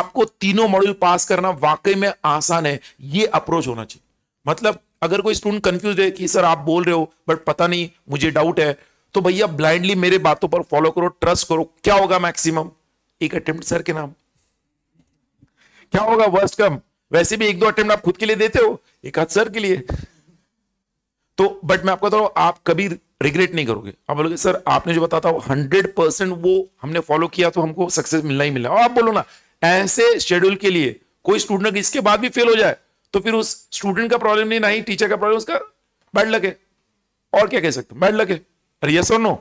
आपको तीनों मॉड्यूल पास करना वाकई में आसान है ये अप्रोच होना चाहिए मतलब अगर कोई स्टूडेंट कंफ्यूज है कि सर आप बोल रहे हो बट पता नहीं मुझे डाउट है तो भैया ब्लाइंडली मेरे बातों पर फॉलो करो ट्रस्ट करो क्या होगा मैक्सिमम एक अटेम्प्ट सर के नाम क्या होगा वर्स्ट कम वैसे भी एक दो अटेम्प्ट आप खुद के लिए देते हो एक हाथ सर के लिए तो बट मैं आपको बता रहा हूं आप कभी रिग्रेट नहीं करोगे आप बोलोगे सर आपने जो बताता था हंड्रेड परसेंट वो हमने फॉलो किया तो हमको सक्सेस मिलना ही मिला और आप बोलो ना ऐसे शेड्यूल के लिए कोई स्टूडेंट इसके बाद भी फेल हो जाए तो फिर उस स्टूडेंट का प्रॉब्लम नहीं ना ही टीचर का प्रॉब्लम उसका बैड लगे और क्या कह सकते बैड लगे यस और नो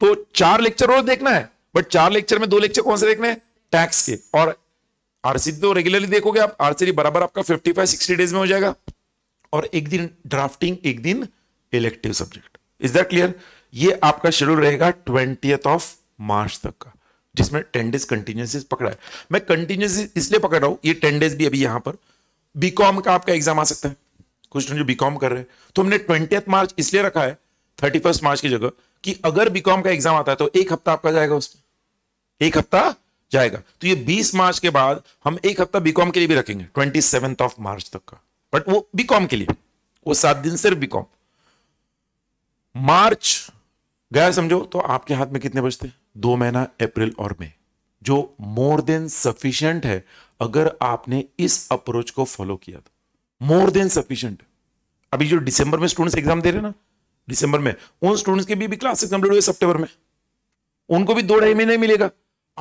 तो चार लेक्चर रोज देखना है बट चार लेक्चर में दो लेक्चर कौन से देखने हैं टैक्स के और आरसीडी तो रेगुलरली देखोगे आप आरसीडी बराबर आपका 55 60 डेज में हो जाएगा और एक दिन ड्राफ्टिंग एक दिन elective subject is that clear ये आपका शेड्यूल रहेगा ट्वेंटी ऑफ मार्च तक का जिसमें टेन डेज कंटिन्यूसिस पकड़ा है मैं कंटिन्यूसिस इसलिए पकड़ रहा हूं ये टेन डेज भी अभी यहां पर बीकॉम का आपका एग्जाम आ सकता है कुछ जो बीकॉम कर रहे हैं तो हमने ट्वेंटी मार्च इसलिए रखा है थर्टी फर्स्ट मार्च की जगह कि अगर बीकॉम का एग्जाम आता है तो एक हफ्ता आपका जाएगा उसमें एक हफ्ता जाएगा तो ये 20 मार्च के बाद हम एक हफ्ता बीकॉम के लिए भी रखेंगे ट्वेंटी सेवेंथ ऑफ मार्च तक का बट वो बीकॉम के लिए वो सात दिन सिर्फ बीकॉम मार्च गया समझो तो आपके हाथ में कितने बचते दो महीना अप्रैल और मई जो मोर देन सफिशियंट है अगर आपने इस अप्रोच को फॉलो किया तो मोर देन सफिशियंट अभी जो दिसंबर में स्टूडेंट्स एग्जाम दे रहे हैं ना दिसंबर में उन स्टूडेंट्स के भी, भी क्लासेस कंप्लीट हुए सितंबर में उनको भी दो ढाई महीने मिलेगा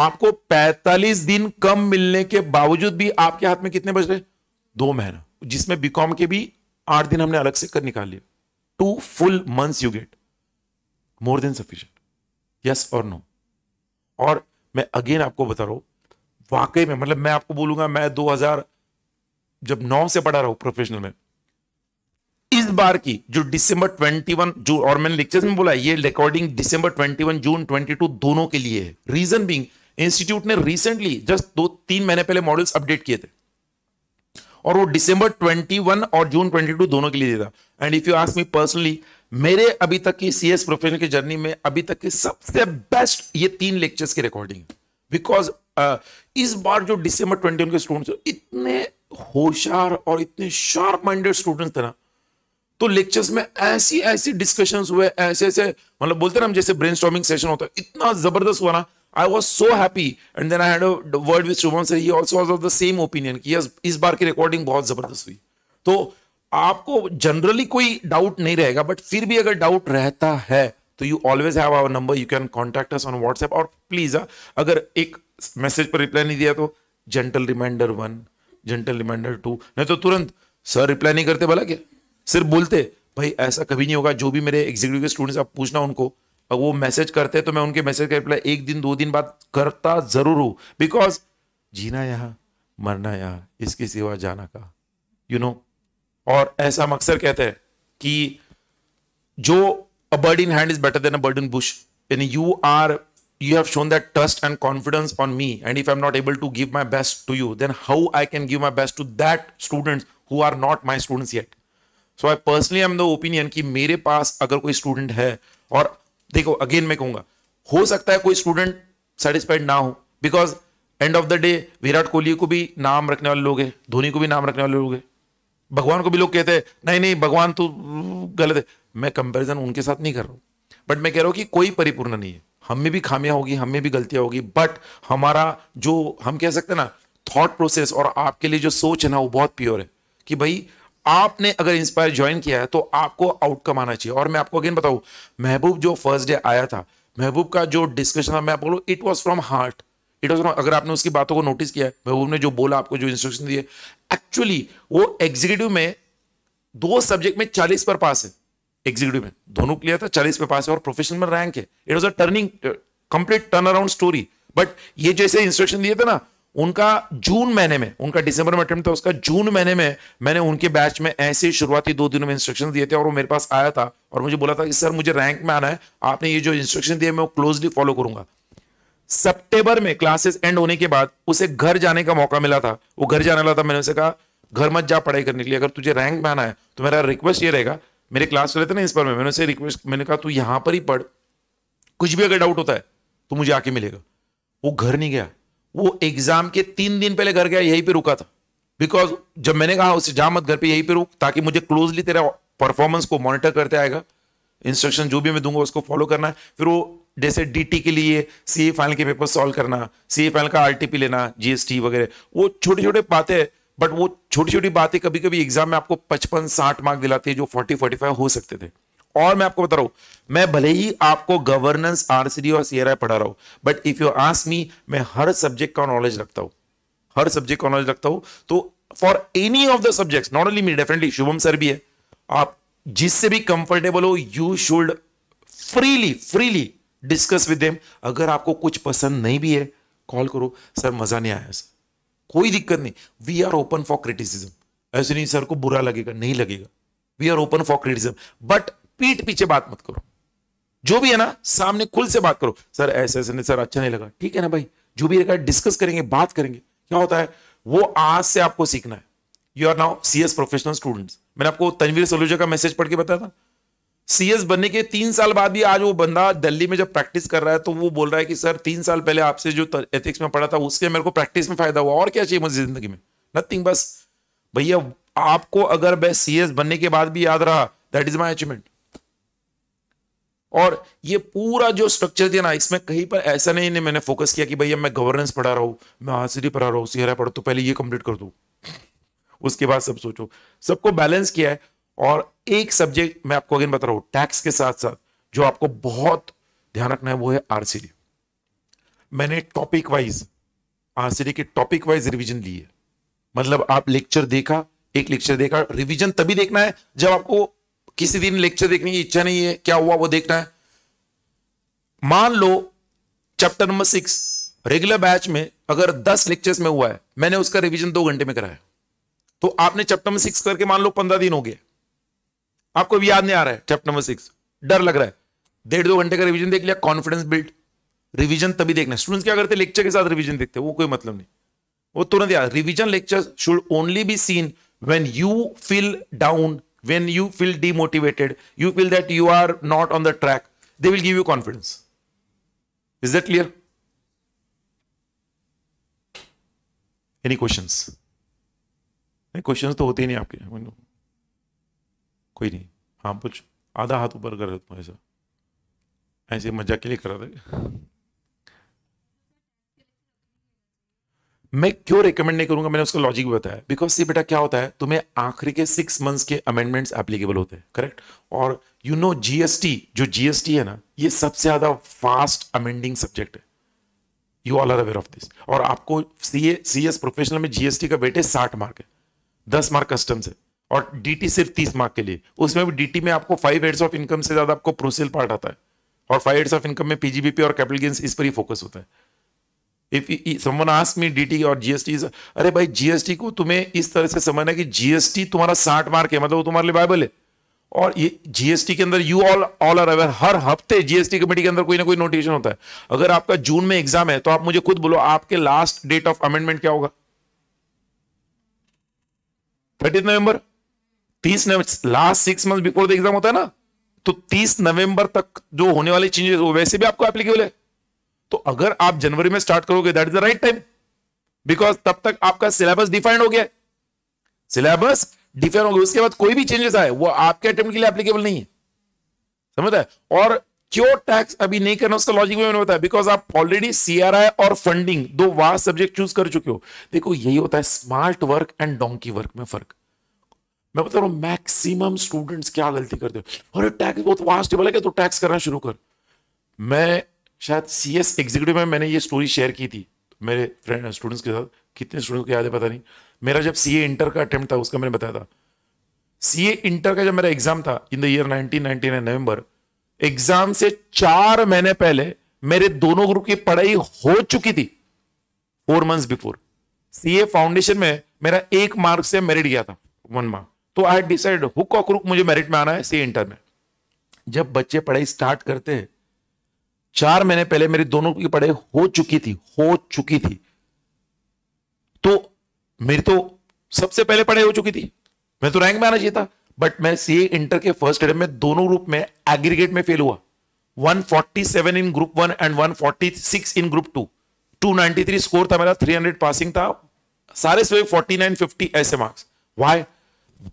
आपको 45 दिन कम मिलने के बावजूद भी आपके हाथ में कितने बज रहे दो महीना जिसमें बीकॉम के भी आठ दिन हमने अलग से कर निकाल लिए two full months you get more than sufficient yes और नो और मैं अगेन आपको बता रहा हूं वाकई में मतलब मैं आपको बोलूंगा मैं 2000 जब नौ से पढ़ा रहा हूं प्रोफेशनल में इस बार की जो दिसंबर 21 जो और मैंने लेक्चर्स में बोला ये रिकॉर्डिंग दिसंबर 21 जून 22 दोनों के लिए है रीजन बीइंग इंस्टीट्यूट ने रिसेंटली जस्ट दो तीन महीने पहले मॉडल्स अपडेट किए थे और वो दिसंबर 21 और जून 22 दोनों के लिए देता and if you ask me personally मेरे अभी तक की सीएस प्रोफेशनल की जर्नी में अभी तक की सबसे बेस्ट ये तीन लेक्चर्स की रिकॉर्डिंग बिकॉज uh, इस बार जो डिसम्बर ट्वेंटी के स्टूडेंट्स इतने होशियार और इतने शार्प माइंडेड स्टूडेंट्स थे ना तो लेक्चर्स में ऐसी ऐसी डिस्कशन हुए ऐसे ऐसे मतलब बोलते ना हम जैसे ब्रेन सेशन होता है इतना जबरदस्त हुआ ना I was so happy and then I had word with Shubham sir ही also of the same opinion की यस इस बार की रिकॉर्डिंग बहुत जबरदस्त हुई तो आपको जनरली कोई डाउट नहीं रहेगा बट फिर भी अगर डाउट रहता है तो you always have our number you can contact us on WhatsApp और प्लीज अगर एक मैसेज पर रिप्लाई नहीं दिया तो gentle reminder one gentle reminder two नहीं तो तुरंत सर रिप्लाई नहीं करते भला क्या सिर्फ बोलते भाई ऐसा कभी नहीं होगा जो भी मेरे एग्जीक्यूटिव स्टूडेंट्स आप पूछना उनको अगर वो मैसेज करते तो मैं उनके मैसेज का रिप्लाई एक दिन दो दिन बाद करता जरूर हूं बिकॉज जीना यहां मरना यहां इसके सिवा जाना का यू you नो know? और ऐसा हम अक्सर कहते हैं कि जो a bird in hand is better than a bird in bush यानी you are have shown that trust and confidence on me and if I am not able to give my best to you then how I can give my best to that student who are not my students yet so I personally am the opinion कि मेरे पास अगर कोई स्टूडेंट है और देखो अगेन मैं कहूंगा हो सकता है कोई स्टूडेंट सेटिस्फाइड ना हो because end of the day Virat Kohli को भी नाम रखने वाले लोग हैं धोनी को भी नाम रखने वाले लोग हैं भगवान को भी लोग कहते हैं नहीं नहीं भगवान तो गलत है मैं कंपैरिजन उनके साथ नहीं कर रहा हूँ बट मैं कह रहा हूँ कि कोई परिपूर्ण नहीं है हम में भी खामियां होगी हम में भी गलतियां होगी बट हमारा जो हम कह सकते हैं ना थॉट प्रोसेस और आपके लिए जो सोच है ना वो बहुत प्योर है कि भाई आपने अगर इंस्पायर ज्वाइन किया है तो आपको आउटकम आना चाहिए और मैं आपको अगेन बताऊं महबूब जो फर्स्ट डे आया था महबूब का जो डिस्कशन था मैं बोलूँ it was from heart it was अगर आपने उसकी बातों को नोटिस किया है महबूब ने जो बोला आपको जो इंस्ट्रक्शन दिए एक्चुअली वो एग्जीक्यूटिव में दो सब्जेक्ट में चालीस पर पास है एग्जीक्यूटिव में दोनों क्लियर था चालीस पर पास है और प्रोफेशनल में रैंक है it was a turning complete turn around story but ये जैसे इंस्ट्रक्शन दिए थे ना उनका जून महीने में उनका दिसंबर में अटेम्प्ट था उसका जून महीने में मैंने उनके बैच में ऐसे शुरुआती दो दिनों में इंस्ट्रक्शन दिए थे और वो मेरे पास आया था और मुझे बोला था कि सर मुझे रैंक में आना है आपने ये जो इंस्ट्रक्शन दिए मैं वो क्लोजली फॉलो करूंगा सेप्टेबर में क्लासेस एंड होने के बाद उसे घर जाने का मौका मिला था वो घर जाने वाला था मैंने उसे कहा घर मत जा पढ़ाई करने के लिए अगर तुझे रैंक में आना है तो मेरा रिक्वेस्ट ये रहेगा मेरे क्लास चले थे ना इस पर मैंने उसे रिक्वेस्ट मैंने कहा तू यहां पर ही पढ़ कुछ भी अगर डाउट होता है तो मुझे आके मिलेगा वो घर नहीं गया वो एग्जाम के तीन दिन पहले घर गया यहीं पे रुका था बिकॉज जब मैंने कहा उसे जा मत घर पे यहीं पे रुक ताकि मुझे क्लोजली तेरा परफॉर्मेंस को मॉनिटर करते आएगा इंस्ट्रक्शन जो भी मैं दूंगा उसको फॉलो करना है फिर वो जैसे डीटी के लिए सी फाइनल के पेपर सॉल्व करना सी फाइनल का आरटीपी लेना जीएसटी वगैरह वो छोटे छोटे बातें बट वो छोटी छोटी बातें कभी कभी एग्जाम में आपको पचपन साठ मार्क दिलाती है जो फोर्टी फोर्टी फाइव हो सकते थे और मैं आपको बता रहा हूं मैं भले ही आपको गवर्नेंस आरसीडी और सीआरआई पढ़ा रहा हूं but if you ask me मैं हर सब्जेक्ट का नॉलेज रखता हूं हर सब्जेक्ट का नॉलेज रखता हूं तो for any of the subject not only me definitely Shubham sir भी है आप जिससे भी कंफर्टेबल हो you should freely freely discuss with them अगर आपको कुछ पसंद नहीं भी है कॉल करो सर मजा नहीं आया सर कोई दिक्कत नहीं we are open for criticism ऐसे नहीं सर को बुरा लगेगा नहीं लगेगा we are open for criticism but पीठ पीछे बात मत करो जो भी है ना सामने खुल से बात करो सर ऐसे ऐसे नहीं सर अच्छा नहीं लगा ठीक है ना भाई जो भी रहेगा डिस्कस करेंगे बात करेंगे क्या होता है वो आज से आपको सीखना है you are now C S professional students मैंने आपको तनवीर सलूजा का मैसेज पढ़ के बताया था सीएस बनने के तीन साल बाद भी आज वो बंदा दिल्ली में जब प्रैक्टिस कर रहा है तो वो बोल रहा है कि सर तीन साल पहले आपसे जो एथिक्स में पढ़ा था उसके मेरे को प्रैक्टिस में फायदा हुआ और क्या चाहिए मुझे जिंदगी में नथिंग बस भैया आपको अगर सी एस बनने के बाद भी याद रहा दैट इज माई अचीवमेंट और ये पूरा जो स्ट्रक्चर दिया ना इसमें कहीं पर ऐसा नहीं मैंने फोकस किया कि भैया मैं गवर्नेंस पढ़ा रहा हूँ मैं आर पढ़ा रहा हूँ सीहरा पढ़ा तो पहले ये कंप्लीट कर दू उसके बाद सब सोचो सबको बैलेंस किया है और एक सब्जेक्ट मैं आपको अगेन बता रहा हूं टैक्स के साथ साथ जो आपको बहुत ध्यान रखना है वो है आरसीडी मैंने टॉपिक वाइज आरसीडी के टॉपिक वाइज रिवीजन लिए मतलब आप लेक्चर देखा एक लेक्चर देखा रिवीजन तभी देखना है जब आपको किसी दिन लेक्चर देखने की इच्छा नहीं है क्या हुआ वो देखना है मान लो chapter number six regular batch में अगर दस लेक्चर्स में हुआ है मैंने उसका रिवीजन दो घंटे में कराया तो आपने चैप्टर नंबर सिक्स करके मान लो पंद्रह दिन हो गया आपको भी याद नहीं आ रहा है चैप्टर नंबर सिक्स डर लग रहा है डेढ़ दो घंटे का रिवीजन देख लिया कॉन्फिडेंस बिल्ड रिवीजन तभी देखना स्टूडेंट्स क्या करते लेक्चर के साथ रिवीजन देखते वो कोई मतलब नहीं वो तुरंत याद revision lecture should only be seen when you feel down when you feel demotivated, you feel that you are not on the track, they will give you confidence. Is that clear? Any questions? Any questions? तो होते nahi aapke. आपके कोई नहीं हाँ पूछ आधा हाथ ऊपर कर रहा हूँ ऐसा ऐसे मजाक के लिए कर रहा था मैं क्यों रिकमेंड नहीं करूंगा मैंने उसका लॉजिक बताया बिकॉज सी बेटा क्या होता है तुम्हें आखिरी के सिक्स मंथ्स के अमेंडमेंट्स एप्लीकेबल होते हैं करेक्ट और यू नो जीएसटी जो जीएसटी है ना ये सबसे ज्यादा फास्ट अमेंडिंग सब्जेक्ट है you all are aware of this और आपको सीए सीएस प्रोफेशनल में जीएसटी का बेटे साठ मार्क है दस मार्क कस्टम्स है और डीटी सिर्फ तीस मार्क के लिए उसमें भी डीटी में आपको फाइव एड्स ऑफ इनकम से ज्यादा आपको प्रोसेल पार्ट आता है और फाइव एड्स ऑफ इनकम में पीजीबीपी और कैपिटल गेंस इस पर ही फोकस होता है if someone ask me DT और जीएसटी अरे भाई जीएसटी को तुम्हें इस तरह से समझना है कि जीएसटी तुम्हारा साठ मार्क है मतलब वो तुम्हारे लिए बाइबल है और ये जीएसटी के अंदर you all all are aware हर हफ्ते जीएसटी कमेटी के अंदर कोई ना कोई नोटिफिकेशन होता है अगर आपका जून में एग्जाम है तो आप मुझे खुद बोलो आपके लास्ट डेट ऑफ अमेंडमेंट क्या होगा थर्टी नवंबर तीस नवंबर last six month before the exam होता है ना तो तीस नवंबर तक जो होने वाले चेंजेस वो वैसे भी आपको एप्लीकेबल है तो अगर आप जनवरी में स्टार्ट करोगे that is the right time because तब तक आपका सिलेबस डिफाइंड हो गया सिलेबस डिफाइंड हो गया उसके बाद कोई भी चेंजेस आए वो आपके अटेम्प्ट के लिए एप्लीकेबल नहीं है समझता है और क्यों टैक्स अभी नहीं करना उसका लॉजिक मैंने बताया बिकॉज आप ऑलरेडी सीआरआई और फंडिंग दो वास्ट सब्जेक्ट चूज कर चुके हो देखो यही होता है smart work and donkey work में फर्क मैं बता रहा हूं मैक्सिमम स्टूडेंट्स क्या गलती करते हो अरे टैक्स बहुत वास्ट टेबल क्या तो टैक्स करना शुरू कर मैं शायद सी एस एग्जीक्यूटिव में मैंने ये स्टोरी शेयर की थी मेरे फ्रेंड स्टूडेंट्स के साथ कितने स्टूडेंट्स को याद है पता नहीं मेरा जब सी ए इंटर का अटैम्प्ट था उसका मैंने बताया था सी ए इंटर का जब मेरा एग्जाम था in the year nineteen ninety nine नवंबर एग्जाम से चार महीने पहले मेरे दोनों ग्रुप की पढ़ाई हो चुकी थी four months before C foundation में मेरा एक मार्क से मेरिट गया था वन मार्क तो आई डिसाइड हुक और क्रुक मुझे मेरिट में आना है सी इंटर में जब बच्चे पढ़ाई स्टार्ट करते हैं चार महीने पहले मेरी दोनों की पढ़ाई हो चुकी थी हो चुकी थी तो मेरी तो सबसे पहले पढ़ाई हो चुकी थी मैं तो रैंक में आना चाहिए था बट मैं सी इंटर के फर्स्ट ग्रेड में दोनों ग्रुप में एग्रीगेट में फेल हुआ 147 in group one and 146 in group two 293 score था मेरा 300 पासिंग था सारे से 49 50 ऐसे मार्क्स वाई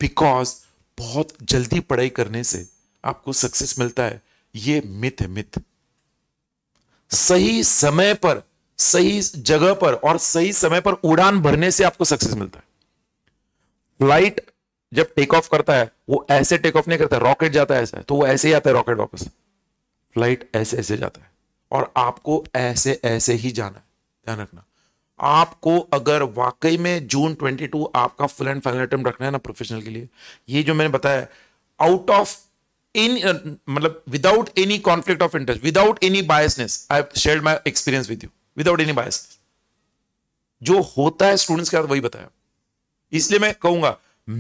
बिकॉज बहुत जल्दी पढ़ाई करने से आपको सक्सेस मिलता है ये मिथ है मिथ सही समय पर सही जगह पर और सही समय पर उड़ान भरने से आपको सक्सेस मिलता है फ्लाइट जब टेक ऑफ करता है वो ऐसे टेक ऑफ नहीं करता रॉकेट जाता है ऐसे तो वो ऐसे ही आता है रॉकेट वापस फ्लाइट ऐसे ऐसे जाता है और आपको ऐसे ऐसे ही जाना है ध्यान रखना आपको अगर वाकई में जून 22 आपका फुल एंड फाइनल अटेम्प्ट रखना है ना प्रोफेशनल के लिए ये जो मैंने बताया आउट ऑफ इन uh, मतलब without any conflict of interest without any biasness I share my experience with you without any any जो होता है स्टूडेंट्स के साथ वही बताया इसलिए मैं कहूंगा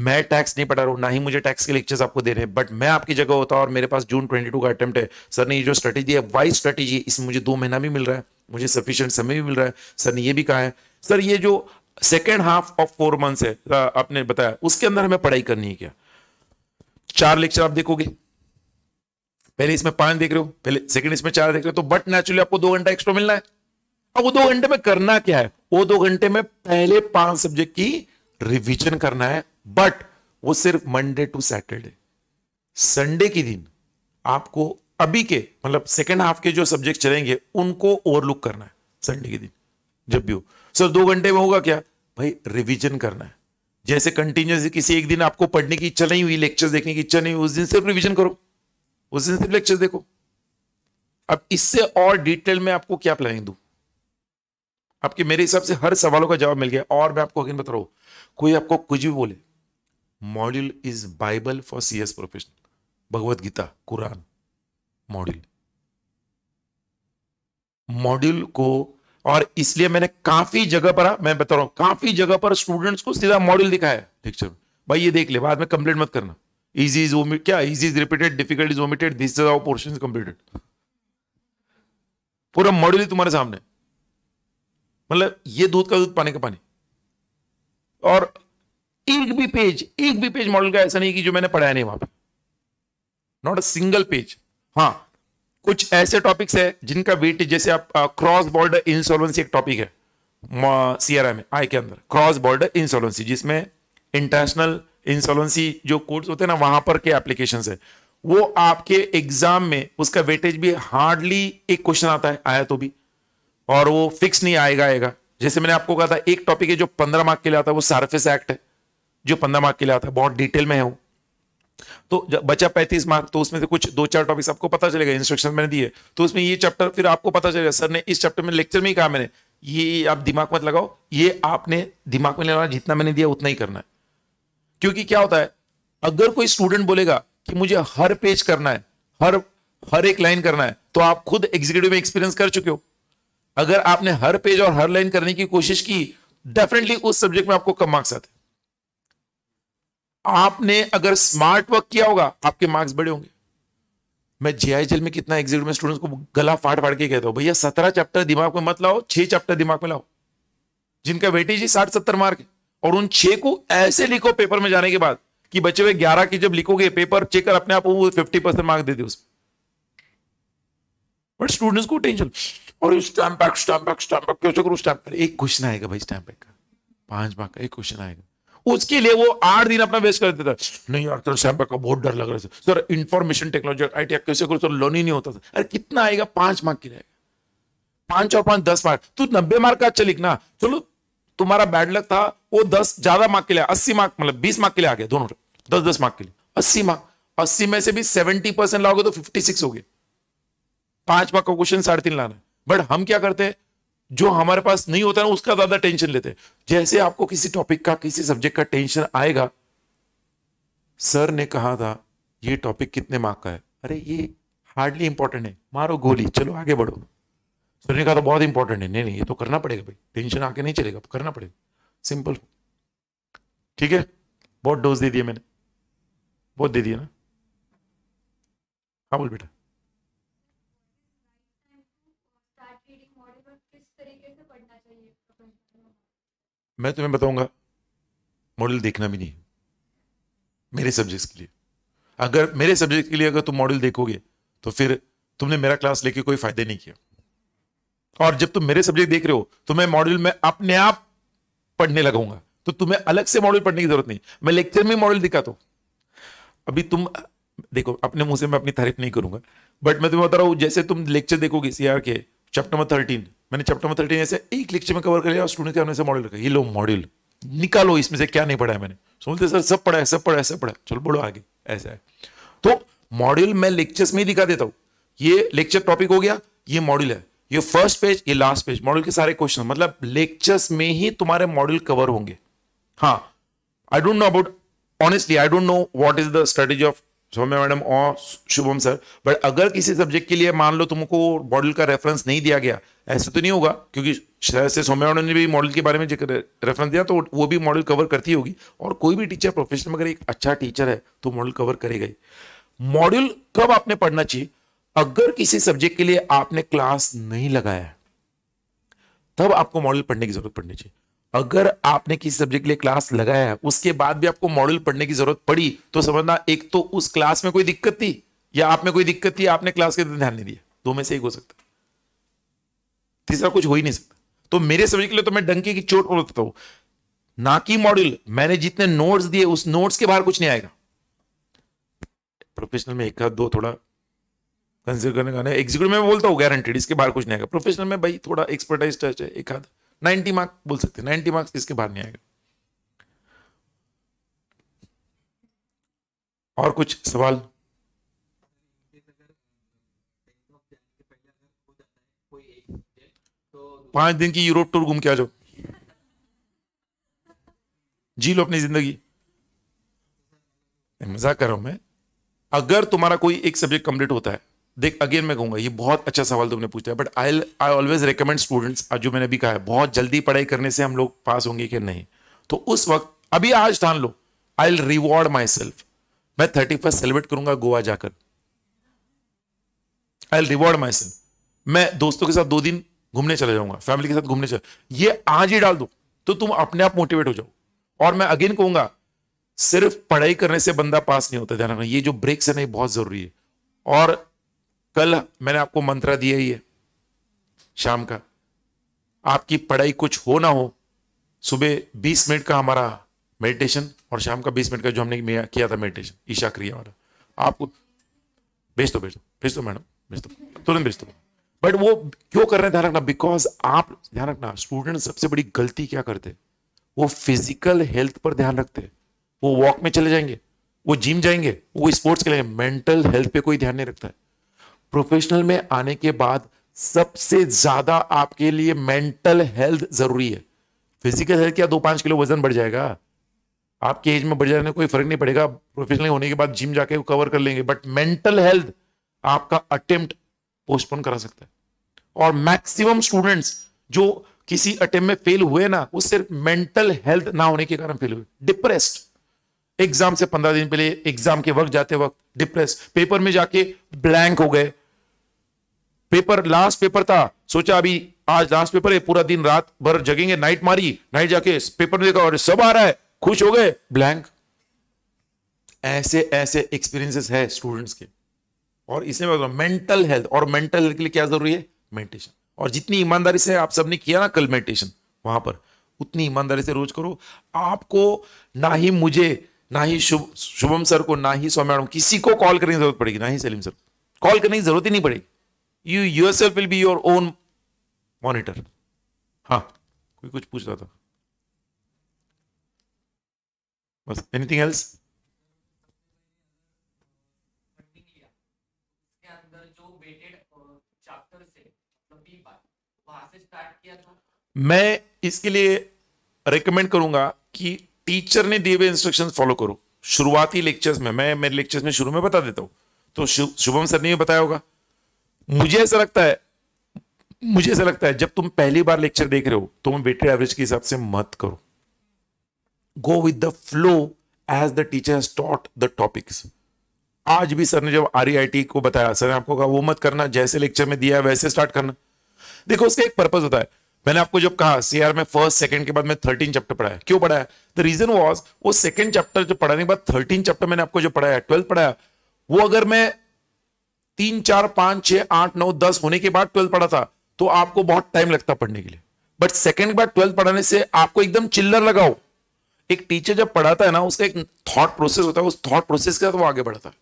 मैं टैक्स नहीं पढ़ा रहा हूं ना ही मुझे टैक्स के लेक्चर्स आपको दे रहे हैं बट मैं आपकी जगह होता और मेरे पास जून 22 का अटेम्प्ट है सर ने ये जो स्ट्रेटेजी है वाइज स्ट्रेटेजी है इसमें मुझे दो महीना भी मिल रहा है मुझे सफिशियंट समय भी मिल रहा है सर ने ये भी कहा है सर ये जो second half of four months है आपने बताया उसके अंदर हमें पढ़ाई करनी है क्या चार लेक्चर आप देखोगे पहले इसमें पांच देख रहे हो पहले सेकंड इसमें चार देख रहे हो तो बट नेचुरली आपको दो घंटा एक्स्ट्रा मिलना है अब वो दो घंटे में करना क्या है वो दो घंटे में पहले पांच सब्जेक्ट की रिविजन करना है बट वो सिर्फ मंडे टू सैटरडे संडे के दिन आपको अभी के मतलब सेकेंड हाफ के जो सब्जेक्ट चलेंगे उनको ओवरलुक करना है संडे के दिन जब भी हो सर दो घंटे में होगा क्या भाई रिविजन करना है जैसे कंटिन्यूसली किसी एक दिन आपको पढ़ने की इच्छा नहीं हुई लेक्चर देखने की इच्छा नहीं हुई उस दिन सिर्फ रिवीजन करो वो सेंसिटिव सिर्फ लेक्चर देखो अब इससे और डिटेल में आपको क्या प्लानिंग दू आपके मेरे हिसाब से हर सवालों का जवाब मिल गया और मैं आपको अगेन बता रहा हूं कोई आपको कुछ भी बोले module is bible for C S profession Bhagavad Gita Quran module module को और इसलिए मैंने काफी जगह पर मैं बता रहा हूं काफी जगह पर स्टूडेंट्स को सीधा मॉड्यूल दिखाया लेक्चर भाई ये देख ले बाद में कंप्लेंट मत करना इजी इज ओमिट क्या easy is repeated difficult is omitted this is our portion completed पूरा मॉड्यूल तुम्हारे सामने मतलब ये दूध का दूध पानी का पानी और एक भी पेज एक भी पेज मॉडल का ऐसा नहीं कि जो मैंने पढ़ाया नहीं वहां पे नॉट अ सिंगल पेज हाँ कुछ ऐसे टॉपिक्स है जिनका वेट जैसे आप क्रॉस बॉर्डर इंसॉल्वेंसी एक टॉपिक है सीआरआई में आई के अंदर क्रॉस बॉर्डर इंसॉल्वेंसी जिसमें इंटरनेशनल इंसॉलेंसी जो कोर्स होते हैं ना वहां पर के एप्लीकेशन है वो आपके एग्जाम में उसका वेटेज भी हार्डली एक क्वेश्चन आता है आया तो भी और वो फिक्स नहीं आएगा आएगा जैसे मैंने आपको कहा था एक टॉपिक है जो पंद्रह मार्क के लिए आता है वो सार्फिस एक्ट है जो पंद्रह मार्क के लिए आता है बहुत डिटेल में है वो तो बचा पैंतीस मार्क तो उसमें से कुछ दो चार टॉपिक्स आपको पता चलेगा इंस्ट्रक्शन मैंने दिए तो उसमें ये चैप्टर फिर आपको पता चलेगा सर ने इस चैप्टर में लेक्चर में ही कहा मैंने ये आप दिमाग मत लगाओ ये आपने दिमाग में लेना जितना मैंने दिया उतना ही करना है क्योंकि क्या होता है अगर कोई स्टूडेंट बोलेगा कि मुझे हर पेज करना है हर हर एक लाइन करना है तो आप खुद एग्जीक्यूटिव में एक्सपीरियंस कर चुके हो अगर आपने हर पेज और हर लाइन करने की कोशिश की डेफिनेटली उस सब्जेक्ट में आपको कम मार्क्स आते आपने अगर स्मार्ट वर्क किया होगा आपके मार्क्स बड़े होंगे मैं जीआईएल में कितना एग्जीक्यूटिव में स्टूडेंट्स को गला फाट फाड़ के कहता हूं भैया सत्रह चैप्टर दिमाग में मत लाओ छह चैप्टर दिमाग में लाओ जिनका वेटेज ही साठ सत्तर मार्क है और उन छह को ऐसे लिखो पेपर में जाने के बाद कि बचे हुए ग्यारह की जब लिखोगे पेपर चेक कर अपने आप वो फिफ्टी परसेंट मार्क्स दे दे उसमें बट स्टूडेंट्स को टेंशन और stamp back stamp back stamp back कैसे करूँ स्टैम्प कर एक क्वेश्चन आएगा भाई स्टैंप बैक का पांच मार्क का एक क्वेश्चन आएगा उसके लिए वो आठ दिन अपना वेस्ट कर देता नहीं यार सर सैम्पल का बहुत डर लग रहा था sir information technology I T कैसे करो सर लर्न ही नहीं होता था अरे कितना आएगा पांच मार्क की रहेगा पांच और पांच दस मार्क तू नब्बे मार्क का अच्छा लिखना चलो तुम्हारा बैड लक था वो दस ज्यादा मार्क के लिए अस्सी मार्क मतलब बीस मार्क के लिए आ गया दोनों दस दस मार्क के लिए अस्सी मार्क अस्सी में से भी सेवेंटी परसेंट लाओगे तो फिफ्टी सिक्स हो गया पांच मार्क का क्वेश्चन साढ़े तीन लाना है बट हम क्या करते हैं जो हमारे पास नहीं होता ना उसका ज्यादा टेंशन लेते हैं जैसे आपको किसी टॉपिक का किसी सब्जेक्ट का टेंशन आएगा सर ने कहा था ये टॉपिक कितने मार्क का है अरे ये हार्डली इंपॉर्टेंट है मारो गोली चलो आगे बढ़ो सर ने कहा था बहुत इंपॉर्टेंट है नहीं नहीं ये तो करना पड़ेगा भाई टेंशन आके नहीं चलेगा करना पड़ेगा सिंपल ठीक है बहुत डोज दे दिया मैंने बहुत दे दिया ना हाँ बोल बेटा मैं तुम्हें बताऊंगा मॉडल देखना भी नहीं मेरे सब्जेक्ट्स के लिए अगर मेरे सब्जेक्ट के लिए अगर तुम मॉडल देखोगे तो फिर तुमने मेरा क्लास लेके कोई फायदा नहीं किया और जब तुम मेरे सब्जेक्ट देख रहे हो तो मैं मॉडल में अपने आप पढ़ने लगूंगा तो तुम्हें अलग से मॉडल पढ़ने की जरूरत नहीं मैं लेक्चर में मॉडल दिखाता हूँ अभी तुम देखो अपने मुंह से मैं अपनी तारीफ नहीं करूंगा बट मैं तुम्हें बता रहा हूं जैसे तुम लेक्चर देखोगे सी आर के चैप्टर नंबर थर्टीन मैंने चैप्टर नंबर थर्टीन ऐसे एक लेक्चर में कवर कर लिया स्टूडेंट के हमने से मॉडल रखा ये लो मॉडल निकालो इसमें से क्या नहीं पढ़ा है मैंने सुनते सर सब पढ़ा है सब पढ़ा है सब पढ़ा चलो बोलो आगे ऐसा है तो मॉड्यूल मैं लेक्चर्स में ही दिखा देता हूं ये लेक्चर टॉपिक हो गया ये मॉड्यूल है ये फर्स्ट पेज ये लास्ट पेज मॉडल के सारे क्वेश्चन मतलब लेक्चर्स में ही तुम्हारे मॉडल कवर होंगे हाँ I don't know about honestly I don't know what is the strategy of Saumya madam और शुभम सर बट अगर किसी सब्जेक्ट के लिए मान लो तुमको मॉडल का रेफरेंस नहीं दिया गया ऐसे तो नहीं होगा क्योंकि शहर से सौम्या मैडम ने भी मॉडल के बारे में रेफरेंस दिया तो वो भी मॉडल कवर करती होगी और कोई भी टीचर प्रोफेशनल अगर एक अच्छा टीचर है तो मॉडल कवर करेगा ही मॉडल कब आपने पढ़ना चाहिए अगर किसी सब्जेक्ट के लिए आपने क्लास नहीं लगाया तब आपको मॉडल पढ़ने की जरूरत पड़नी चाहिए अगर आपने किसी सब्जेक्ट के लिए क्लास लगाया है उसके बाद भी आपको मॉडल पढ़ने की जरूरत पड़ी तो समझना एक तो उस क्लास में कोई दिक्कत थी या आप में कोई दिक्कत थी आपने क्लास के ध्यान नहीं दिया दो में से एक हो सकता तीसरा कुछ हो ही नहीं सकता तो मेरे सब्जेक्ट के लिए तो मैं डंके की चोट पर हूं ना कि मॉड्यूल मैंने जितने नोट्स दिए उस नोट्स के बाहर कुछ नहीं आएगा प्रोफेशनल में एक दो थोड़ा कंसिडर करने का एग्जीक्यूटिव में बोलता हूँ गारंटेड इसके बाहर कुछ नहीं आएगा प्रोफेशनल में भाई थोड़ा एक्सपर्टाइज टच है एक हाथ नाइन्टी मार्क बोल सकते हैं नाइन्टी मार्क्स इसके बाहर नहीं आएगा और कुछ सवाल पांच दिन की यूरोप टूर घूम के आ जाओ जी लो अपनी जिंदगी मजाक कर रहा हूं मैं अगर तुम्हारा कोई एक सब्जेक्ट कंप्लीट होता है देख अगेन मैं कहूंगा ये बहुत अच्छा सवाल तुमने पूछा है but I I always recommend students जो मैंने भी कहा है बहुत जल्दी पढ़ाई करने से हम लोग पास होंगे कि नहीं तो उस वक्त अभी आज ठान लो आई रिवॉर्ड माई सेल्फ मैं थर्टी फर्स्ट सेलिब्रेट करूंगा गोवा जाकर आई रिवॉर्ड माई सेल्फ मैं दोस्तों के साथ दो दिन घूमने चले जाऊंगा फैमिली के साथ घूमने चले ये आज ही डाल दो तो तुम अपने आप मोटिवेट हो जाओ और मैं अगेन कहूंगा सिर्फ पढ़ाई करने से बंदा पास नहीं होता ध्यान रखना ये जो ब्रेक्स है ना ये बहुत जरूरी है और कल मैंने आपको मंत्र दिया ही है शाम का आपकी पढ़ाई कुछ हो ना हो सुबह 20 मिनट का हमारा मेडिटेशन और शाम का 20 मिनट का जो हमने किया था मेडिटेशन ईशा क्रिया वाला आपको भेज दो भेज दो भेज दो मैडम भेज दो तुरंत भेज दो बट वो क्यों कर रहे हैं ध्यान रखना बिकॉज आप ध्यान रखना स्टूडेंट सबसे बड़ी गलती क्या करते वो फिजिकल हेल्थ पर ध्यान रखते वो वॉक में चले जाएंगे वो जिम जाएंगे वो स्पोर्ट्स के लिए मेंटल हेल्थ पे कोई ध्यान नहीं रखता है प्रोफेशनल में आने के बाद सबसे ज्यादा आपके लिए मेंटल हेल्थ जरूरी है फिजिकल हेल्थ क्या दो पांच किलो वजन बढ़ जाएगा आपके एज में बढ़ जाने कोई फर्क नहीं पड़ेगा प्रोफेशनल होने के बाद जिम जाके कवर कर लेंगे बट मेंटल हेल्थ आपका अटेम्प्ट पोस्टपोन करा सकता है और मैक्सिमम स्टूडेंट्स जो किसी अटेम्प में फेल हुए ना वो सिर्फ मेंटल हेल्थ ना होने के कारण फेल हुए डिप्रेस्ड एग्जाम से पंद्रह दिन पहले एग्जाम के वक्त जाते वक्त डिप्रेस पेपर में जाके ब्लैंक हो गए पेपर लास्ट पेपर था सोचा अभी आज लास्ट पेपर है पूरा दिन रात भर जगेंगे नाइट मारी नाइट जाके पेपर में देखा और सब आ रहा है खुश हो गए ब्लैंक ऐसे ऐसे एक्सपीरियंसेस है स्टूडेंट्स के और इसमें मैं मेंटल हेल्थ और मेंटल हेल्थ के लिए क्या जरूरी है मेडिटेशन और जितनी ईमानदारी से आप सबने किया ना कल मेडिटेशन वहां पर उतनी ईमानदारी से रोज करो आपको ना ही मुझे ना ही शुभ शुभम सर को ना ही स्वामी मैडम किसी को कॉल करने की जरूरत पड़ेगी ना ही सलीम सर कॉल करने की जरूरत ही नहीं पड़ेगी yourself will be your own monitor हाँ कोई कुछ पूछ रहा था बस एनीथिंग एल्स मैं इसके लिए रेकमेंड करूंगा कि टीचर ने दिए हुए इंस्ट्रक्शन फॉलो करो शुरुआती लेक्चर्स में मैं मेरे लेक्चर्स में शुरू में बता देता हूँ तो शुभम सर ने भी बताया होगा मुझे ऐसा लगता है मुझे ऐसा लगता है जब तुम पहली बार लेक्चर देख रहे हो तो वेटेड एवरेज के हिसाब से मत करो go with the flow as the teacher taught the topics आज भी सर ने जब आर e को बताया सर ने आपको कहा वो मत करना जैसे लेक्चर में दिया है वैसे स्टार्ट करना देखो उसका एक पर्पज होता है मैंने आपको जब कहा सीआर में फर्स्ट सेकंड के बाद मैं थर्टीन चैप्टर पढ़ाया क्यों पढ़ाया द रीजन वॉज वो सेकंड चैप्टर जो पढ़ाने के बाद थर्टीन चैप्टर मैंने आपको जो पढ़ाया ट्वेल्थ पढ़ाया वो अगर मैं तीन चार पांच छह आठ नौ दस होने के बाद ट्वेल्थ पढ़ा था तो आपको बहुत टाइम लगता पढ़ने के लिए बट सेकंड बार ट्वेल्थ पढ़ाने से आपको एकदम चिल्लर लगाओ एक टीचर जब पढ़ाता है ना उसका एक थॉट प्रोसेस होता है उस थॉट प्रोसेस के साथ वो आगे बढ़ता है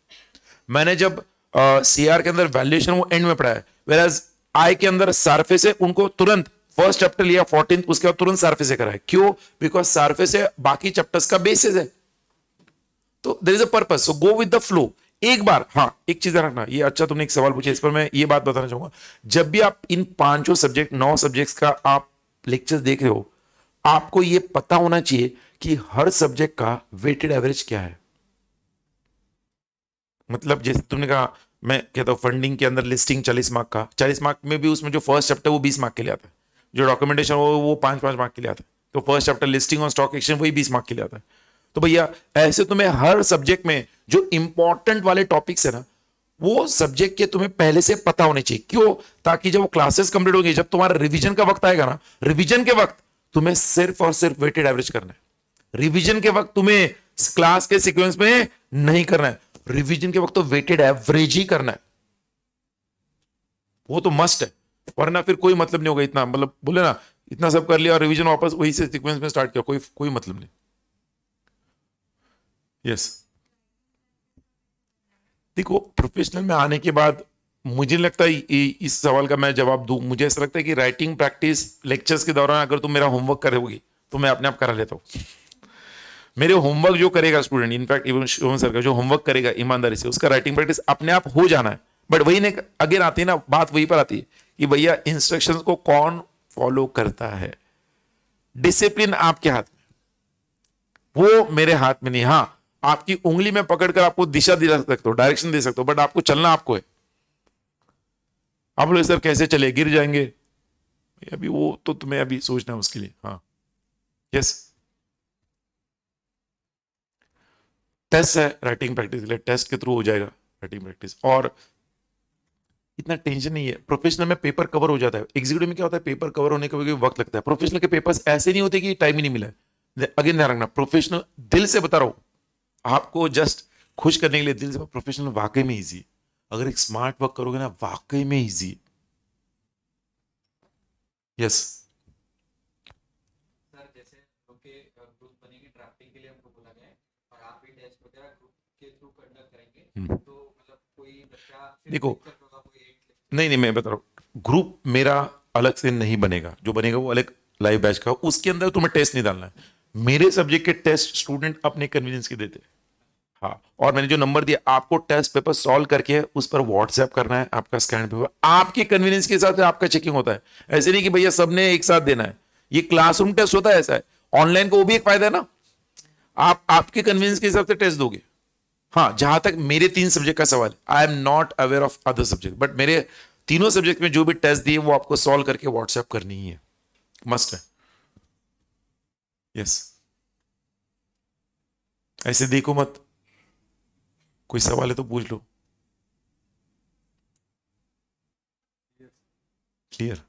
मैंने जब सी uh, के अंदर वैल्यूएशन वो एंड में पढ़ा है वेर एज आई के अंदर सार्फेस है उनको तुरंत फर्स्ट चैप्टर लिया फोर्टीन उसके बाद तुरंत सार्फे से कराया क्यों बिकॉज सार्फे से बाकी चैप्टर्स का बेसिस है तो there is a purpose so go with the flow एक बार हाँ एक चीज रखना ये अच्छा तुमने एक सवाल पूछा इस पर मैं ये बात बताना चाहूंगा जब भी आप इन पांचों सब्जेक्ट नौ सब्जेक्ट्स का आप लेक्चर देख रहे हो आपको ये पता होना चाहिए कि हर सब्जेक्ट का वेटेड एवरेज क्या है मतलब जैसे तुमने कहा मैं कहता हूं फंडिंग के अंदर लिस्टिंग चालीस मार्क का चालीस मार्क में भी उसमें जो फर्स्ट चैप्टर वो बीस मार्क के लिए आता है जो डॉक्यूमेंटेशन हो वो पांच पांच मार्क के लिए आता है तो फर्स्ट चैप्टर लिस्टिंग और स्टॉक एक्सचेंज वही बीस मार्क के लिए आता है तो भैया ऐसे तुम्हें तो हर सब्जेक्ट में जो इंपॉर्टेंट वाले टॉपिक्स है ना वो सब्जेक्ट के तुम्हें पहले से पता होने चाहिए क्यों ताकि जब वो क्लासेस कंप्लीट होंगे जब तुम्हारा रिवीजन का वक्त आएगा ना रिवीजन के वक्त तुम्हें सिर्फ और सिर्फ वेटेड एवरेज करना है रिवीजन के वक्त तुम्हें क्लास के सीक्वेंस में नहीं करना है रिवीजन के वक्त तो वेटेड एवरेज ही करना है वो तो मस्ट है वरना फिर कोई मतलब नहीं होगा इतना मतलब बोले ना इतना सब कर लिया और रिवीजन वापस वही से सीक्वेंस में स्टार्ट किया कोई कोई मतलब नहीं यस yes. देखो प्रोफेशनल में आने के बाद मुझे लगता है इस सवाल का मैं जवाब दू मुझे ऐसा लगता है कि राइटिंग प्रैक्टिस लेक्चर्स के दौरान अगर तुम मेरा होमवर्क करोगे तो मैं अपने आप करा लेता हूँ मेरे होमवर्क जो करेगा student in fact even Shobhan sir का जो होमवर्क करेगा ईमानदारी से उसका राइटिंग प्रैक्टिस अपने आप हो जाना है बट वही ने अगेन आती है ना बात वहीं पर आती है कि भैया इंस्ट्रक्शन को कौन फॉलो करता है डिसिप्लिन आपके हाथ में वो मेरे हाथ में नहीं हाँ आपकी उंगली में पकड़कर आपको दिशा दे सकते हो डायरेक्शन दे सकते हो बट आपको चलना आपको है आप बोले सर कैसे चले गिर जाएंगे अभी वो तो तुम्हें अभी सोचना है उसके लिए हाँ यस टेस्ट है राइटिंग प्रैक्टिस के लिए टेस्ट के थ्रू हो जाएगा राइटिंग प्रैक्टिस और इतना टेंशन नहीं है प्रोफेशनल में पेपर कवर हो जाता है एग्जीक्यूटिव में क्या होता है पेपर कवर होने का वक्त लगता है प्रोफेशनल के पेपर्स ऐसे नहीं होते कि टाइम ही नहीं मिला है अगेन ध्यान रखना प्रोफेशनल दिल से बता रहा हूं आपको जस्ट खुश करने के लिए दिल से प्रोफेशनल वाकई में इजी अगर एक स्मार्ट वर्क करोगे ना वाकई में इजी यस हम्म। तो मतलब देखो नहीं नहीं मैं बता रहा हूँ ग्रुप मेरा अलग से नहीं बनेगा जो बनेगा वो अलग लाइव बैच का उसके अंदर तुम्हें टेस्ट नहीं डालना है मेरे सब्जेक्ट के टेस्ट स्टूडेंट अपने कन्वीनियंस के देते हाँ और मैंने जो नंबर दिया आपको टेस्ट पेपर सॉल्व करके उस पर व्हाट्सएप करना है आपका स्कैन पेपर आपके कन्वीनियंस के हिसाब से आपका चेकिंग होता है ऐसे नहीं कि भैया सबने एक साथ देना है ये क्लासरूम टेस्ट होता है ऐसा है ऑनलाइन को वो भी एक फायदा है ना आप आपके कन्वीनियंस के हिसाब से टेस्ट दोगे हाँ जहां तक मेरे तीन सब्जेक्ट का सवाल I am not aware of other subject but मेरे तीनों सब्जेक्ट में जो भी टेस्ट दिए वो आपको सॉल्व करके व्हाट्सएप करनी ही है मस्ट है यस ऐसे देखो मत कोई सवाल है तो पूछ लो क्लियर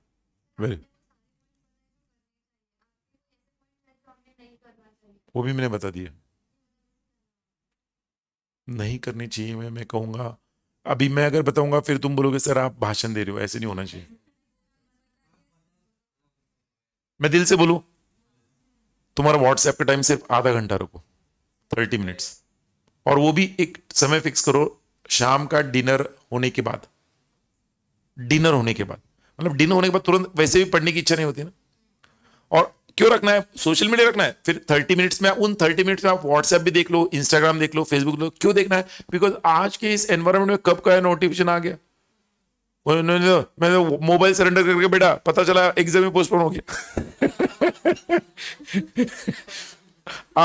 वेरी वो भी मैंने बता दिया नहीं करनी चाहिए मैं मैं कहूंगा अभी मैं अगर बताऊंगा फिर तुम बोलोगे सर आप भाषण दे रहे हो ऐसे नहीं होना चाहिए मैं दिल से बोलू तुम्हारा व्हाट्सएप का टाइम सिर्फ आधा घंटा रुको थर्टी मिनट्स और वो भी एक समय फिक्स करो शाम का डिनर होने के बाद डिनर होने के बाद मतलब डिनर होने के बाद तुरंत वैसे भी पढ़ने की इच्छा नहीं होती ना और क्यों रखना है सोशल मीडिया रखना है फिर थर्टी मिनट्स में उन थर्टी मिनट्स में आप व्हाट्सएप भी देख लो इंस्टाग्राम देख लो फेसबुक देख लो क्यों देखना है बिकॉज आज के इस एनवायरमेंट में कब का नोटिफिकेशन आ गया उन्होंने मैंने मोबाइल सरेंडर करके बेटा पता चला एग्जाम ही पोस्टपोन हो गया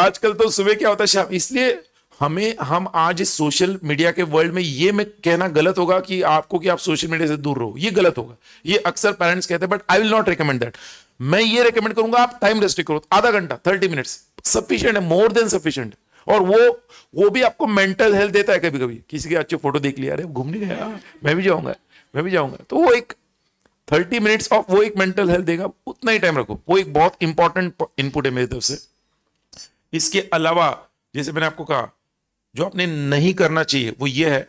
आजकल तो सुबह क्या होता है शाम इसलिए हमें हम आज इस सोशल मीडिया के वर्ल्ड में ये मैं कहना गलत होगा कि आपको कि आप सोशल मीडिया से दूर रहो ये गलत होगा ये अक्सर पेरेंट्स कहते हैं but I will not recommend that मैं ये रिकमेंड करूंगा आप टाइम रेस्ट्रिक करो आधा घंटा थर्टी मिनट्स सफिशियंट है मोर देन सफिशियंट और वो वो भी आपको मेंटल हेल्थ देता है कभी कभी किसी के अच्छे फोटो देख लिया अरे घूमने गया मैं भी जाऊंगा मैं भी जाऊंगा तो वो एक थर्टी मिनट्स ऑफ वो एक मेंटल हेल्थ देगा उतना ही टाइम रखो वो एक बहुत इंपॉर्टेंट इनपुट है मेरी तरफ से इसके अलावा जैसे मैंने आपको कहा जो आपने नहीं करना चाहिए वो ये है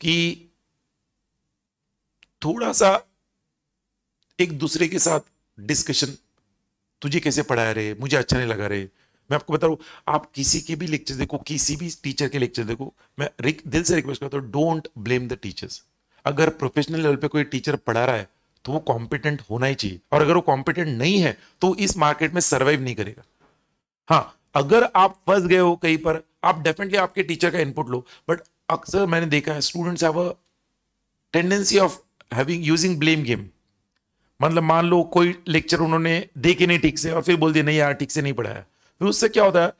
कि थोड़ा सा एक दूसरे के साथ डिस्कशन तुझे कैसे पढ़ाया रहे मुझे अच्छा नहीं लगा रहे मैं आपको बता रहा हूं आप किसी के भी लेक्चर देखो किसी भी टीचर के लेक्चर देखो मैं दिल से रिक्वेस्ट करता हूँ डोंट ब्लेम द टीचर्स अगर प्रोफेशनल लेवल पे कोई टीचर पढ़ा रहा है तो वो कॉम्पिटेंट होना ही चाहिए और अगर वो कॉम्पिटेंट नहीं है तो इस मार्केट में सर्वाइव नहीं करेगा हाँ अगर आप फंस गए हो कहीं पर आप डेफिनेटली आपके टीचर का इनपुट लो बट अक्सर मैंने देखा है students have a tendency of having using blame game मतलब मान लो कोई लेक्चर उन्होंने देखे नहीं ठीक से और फिर बोल दिया नहीं यार ठीक से नहीं पढ़ाया फिर उससे क्या होता है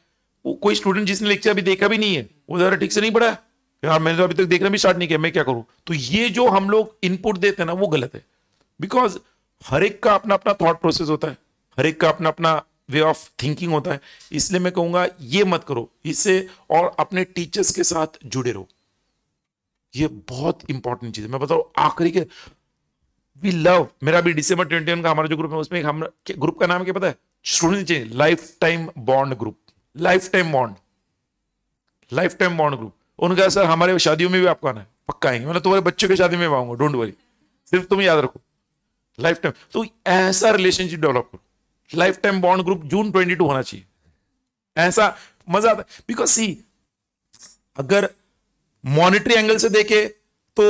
वो कोई स्टूडेंट जिसने लेक्चर अभी देखा भी नहीं है वो ज़रा ठीक से नहीं पढ़ाया यार मैंने तो अभी तक देखना भी स्टार्ट नहीं किया मैं क्या करूं तो ये जो हम लोग इनपुट देते हैं ना वो गलत है बिकॉज हर एक का अपना अपना थॉट प्रोसेस होता है हर एक का अपना अपना वे ऑफ थिंकिंग होता है इसलिए मैं कहूंगा ये मत करो इससे और अपने टीचर्स के साथ जुड़े रहो ये बहुत इंपॉर्टेंट चीज है मैं बताऊ आखिरी के वी लव मेरा भी डिसंबर ट्वेंटी का हमारा जो ग्रुप है उसमें हम ग्रुप का नाम क्या पता है स्टूडेंट चाहिए life time bond group life time bond life time bond group उन्होंने कहा सर हमारे शादियों में भी आपको आना है पक्का आएंगे मैंने तुम्हारे बच्चों की शादी में आऊंगा डोंट वरी सिर्फ तुम याद रखो लाइफ टाइम तो ऐसा रिलेशनशिप डेवलप करो life time bond group June twenty two होना चाहिए ऐसा मजा आता है बिकॉज सी अगर मॉनिटरी एंगल से देखे तो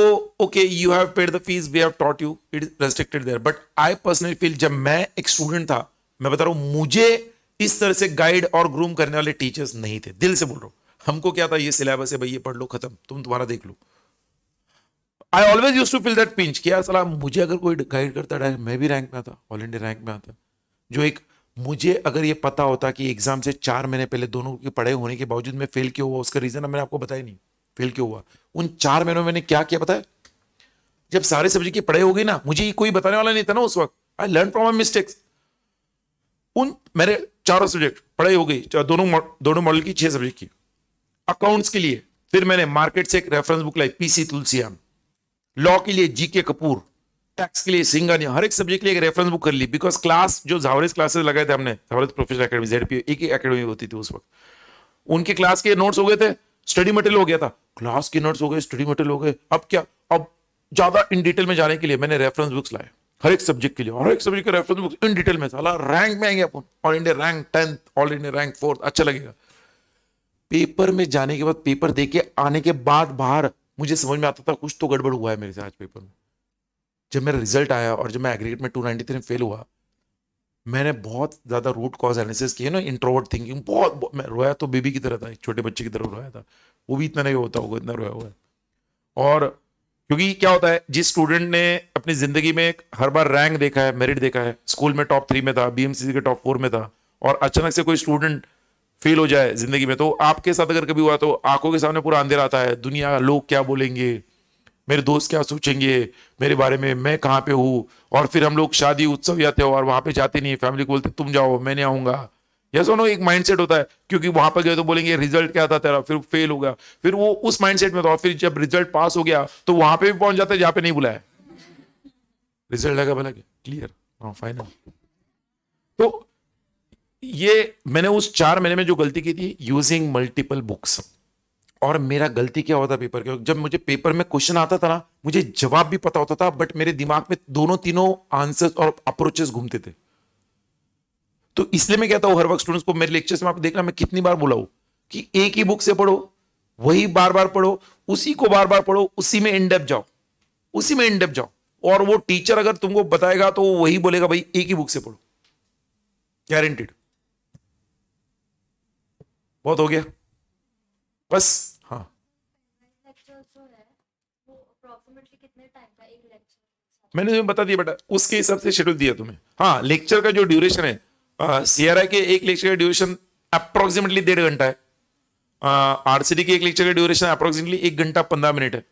okay you have paid the fees we have taught you it is restricted there but I personally feel जब मैं एक स्टूडेंट था मैं बता रहा हूं मुझे इस तरह से गाइड और ग्रूम करने वाले टीचर्स नहीं थे दिल से बोल रहा हूं हमको क्या था ये सिलेबस है भाई ये पढ़ लो खत्म तुम तुम्हारा देख लो I always use to feel that pinch क्या सलाम मुझे अगर कोई गाइड करता है मैं भी रैंक में आता ऑल इंडिया रैंक में आता जो एक मुझे अगर ये पता होता कि एग्जाम से चार महीने पहले दोनों के पढ़े होने के बावजूद मैं फेल क्यों हुआ उसका रीजन मैंने आपको बताया नहीं फेल क्यों हुआ उन चार महीनों में मैंने क्या किया पता है जब सारे सब्जेक्ट की पढ़ाई हो गई ना मुझे कोई बताने वाला नहीं था ना उस वक्त I learn from my mistakes उन मेरे चारों सब्जेक्ट पढ़ाई हो गई दोनों दोनों मॉडल की छह सब्जेक्ट की अकाउंट्स के लिए फिर मैंने मार्केट से एक रेफरेंस बुक लाई पीसी तुलसियान लॉ के लिए जीके कपूर टैक्स के लिए सिंगानी हर एक सब्जेक्ट के लिए एक रेफरेंस बुक कर ली बिकॉज क्लास जो झावरेज क्लासेस लगाए थे हमने झावरेज प्रोफेशनल अकेडमी जेड पी एक ही अकेडमी होती थी उस वक्त उनके क्लास के नोट्स हो गए थे स्टडी मटेरियल हो गया था क्लास के नोट्स हो गए स्टडी मटेरियल हो गए अब क्या अब ज्यादा इन डिटेल में जाने के लिए मैंने रेफरेंस बुक्स लाए हर एक सब्जेक्ट के लिए हर एक सब्जेक्ट के रेफरेंस बुक्स इन डिटेल में साला रैंक में आएंगे अपन all India rank tenth all India rank fourth अच्छा लगेगा पेपर में जाने के बाद पेपर दे के आने के बाद बाहर मुझे समझ में आता था कुछ तो गड़बड़ हुआ है मेरे से आज पेपर में जब मेरा रिजल्ट आया और जब मैं एग्रीगेट में टू नाइन्टी थ्री फेल हुआ मैंने बहुत ज़्यादा रूट कॉज एनालिसिस किया ना इंट्रोवर्ट थिंकिंग बहुत, बहुत मैं रोया तो बेबी की तरह था छोटे बच्चे की तरह रोया था वो भी इतना नहीं होता होगा इतना रोया हुआ है और क्योंकि क्या होता है जिस स्टूडेंट ने अपनी ज़िंदगी में हर बार रैंक देखा है मेरिट देखा है स्कूल में टॉप थ्री में था बीएमसीसी के टॉप फोर में था और अचानक से कोई स्टूडेंट फेल हो जाए जिंदगी में तो आपके साथ अगर कभी हुआ तो आंखों के सामने पूरा अंधेरा आता है दुनिया लोग क्या बोलेंगे मेरे दोस्त क्या सोचेंगे मेरे बारे में मैं कहाँ पे हूँ और फिर हम लोग शादी उत्सव या त्यौहार वहां पे जाते नहीं फैमिली को बोलते तुम जाओ मैं नहीं आऊंगा यह सोनो एक माइंडसेट होता है क्योंकि वहां पर गए तो बोलेंगे रिजल्ट क्या था तेरा फिर फेल हो गया फिर वो उस माइंडसेट में था फिर जब रिजल्ट पास हो गया तो वहां पे भी पहुंच जाता है जहाँ पे नहीं बुलाया रिजल्ट लगा बोला क्लियर हाँ फाइनल तो ये मैंने उस चार महीने में जो गलती की थी यूजिंग मल्टीपल बुक्स और मेरा गलती क्या होता पेपर के जब मुझे पेपर में क्वेश्चन आता था ना मुझे जवाब भी पता होता था बट मेरे दिमाग में दोनों तीनों आंसर्स और अप्रोचेस घूमते थे तो इसलिए मैं कहता हूं हर वक्त स्टूडेंट्स को मेरे लेक्चर्स में आप देखना मैं कितनी बार बोला हूं कि एक ही बुक से पढ़ो वही बार बार पढ़ो उसी को बार बार पढ़ो उसी में इनडेप जाओ उसी में इनडेप जाओ और वो टीचर अगर तुमको बताएगा तो वही बोलेगा भाई एक ही बुक से पढ़ो गारंटेड बहुत हो गया बस हाँ मैंने तुम्हें बता दिया बेटा उसके हिसाब से शेड्यूल दिया तुम्हें हाँ लेक्चर का जो ड्यूरेशन है सीआरआई के एक लेक्चर का ड्यूरेशन अप्रोक्सीमेटली डेढ़ घंटा है आरसीडी के एक लेक्चर का ड्यूरेशन अप्रोक्सीमेटली एक घंटा पंद्रह मिनट है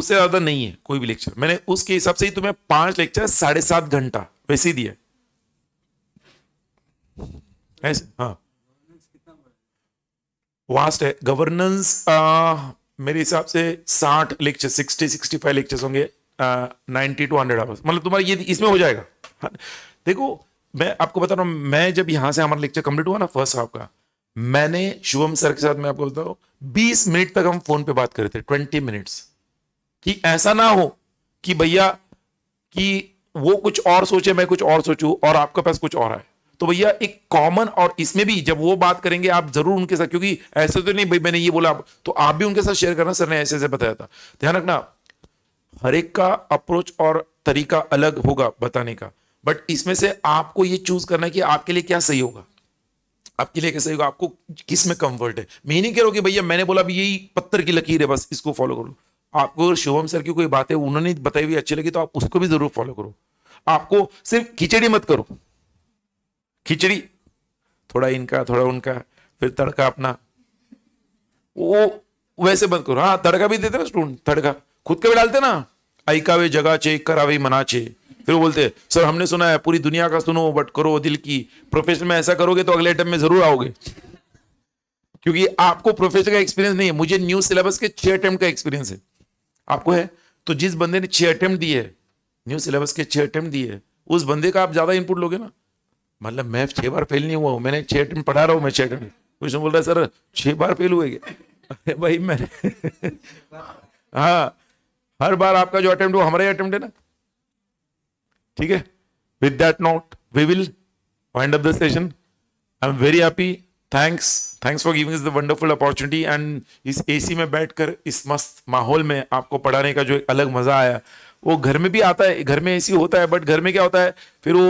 उससे ज्यादा नहीं है कोई भी लेक्चर मैंने उसके हिसाब से ही तुम्हें पांच लेक्चर साढ़े सात घंटा वैसे ही दिया ऐसे हाँ वास्ट है गवर्नेंस मेरे हिसाब से साठ lecture sixty sixty five lectures होंगे नाइन्टी टू हंड्रेड आवर्स मतलब तुम्हारा ये इसमें हो जाएगा हाँ, देखो मैं आपको बता रहा हूँ मैं जब यहाँ से हमारा लेक्चर कंप्लीट हुआ ना फर्स्ट हाफ का मैंने शुभम सर के साथ मैं आपको बताऊँ बीस मिनट तक हम फोन पे बात कर रहे थे ट्वेंटी मिनट्स कि ऐसा ना हो कि भैया कि वो कुछ और सोचे मैं कुछ और सोचू और आपके पास कुछ और आए तो भैया एक कॉमन और इसमें भी जब वो बात करेंगे आप जरूर उनके साथ क्योंकि ऐसे तो नहीं भाई मैंने ये बोला तो आप भी उनके साथ शेयर करना सर ने ऐसे ऐसे बताया था ध्यान रखना हर एक का अप्रोच और तरीका अलग होगा बताने का बट इसमें से आपको ये चूज करना है कि आपके लिए क्या सही होगा आपके लिए कैसे होगा आपको किस में कंफर्ट है मैं नहीं कह रहा कि भैया मैंने बोला अभी यही पत्थर की लकीर है बस इसको फॉलो करो आपको अगर शुभम सर की कोई बात है उन्होंने बताई हुई अच्छी लगी तो आप उसको भी जरूर फॉलो करो आपको सिर्फ खिचड़ी मत करो खिचड़ी थोड़ा इनका थोड़ा उनका फिर तड़का अपना वो वैसे बंद करो हाँ तड़का भी देते ना स्टूडेंट तड़का खुद का भी डालते ना वे जगह चे करावे मना चे फिर वो बोलते सर हमने सुना है पूरी दुनिया का सुनो बट करो दिल की प्रोफेशन में ऐसा करोगे तो अगले टाइम में जरूर आओगे क्योंकि आपको प्रोफेशन का एक्सपीरियंस नहीं है मुझे न्यू सिलेबस के छह अटेम्प्ट का एक्सपीरियंस है आपको है तो जिस बंदे ने छह अटेम्प्ट दिए न्यू सिलेबस के छह अटेम्प्ट दिए उस बंदे का आप ज्यादा इनपुट लोगे ना मतलब मैं छह बार फेल नहीं हुआ हूँ मैंने छह अटेम्प्ट पढ़ा रहा हूँ मैं छह अटेम्प्ट उसने बोल रहा सर छह बार फेल हुए अरे भाई मैं हाँ हर बार आपका जो अटेम्प्ट वो हमारा ही अटेम्प्ट है ना ठीक है with that note we will wind up the session I am very happy thanks thanks for giving the wonderful opportunity and इस एसी में बैठकर इस मस्त माहौल में आपको पढ़ाने का जो एक अलग मजा आया वो घर में भी आता है घर में एसी होता है बट घर में क्या होता है फिर वो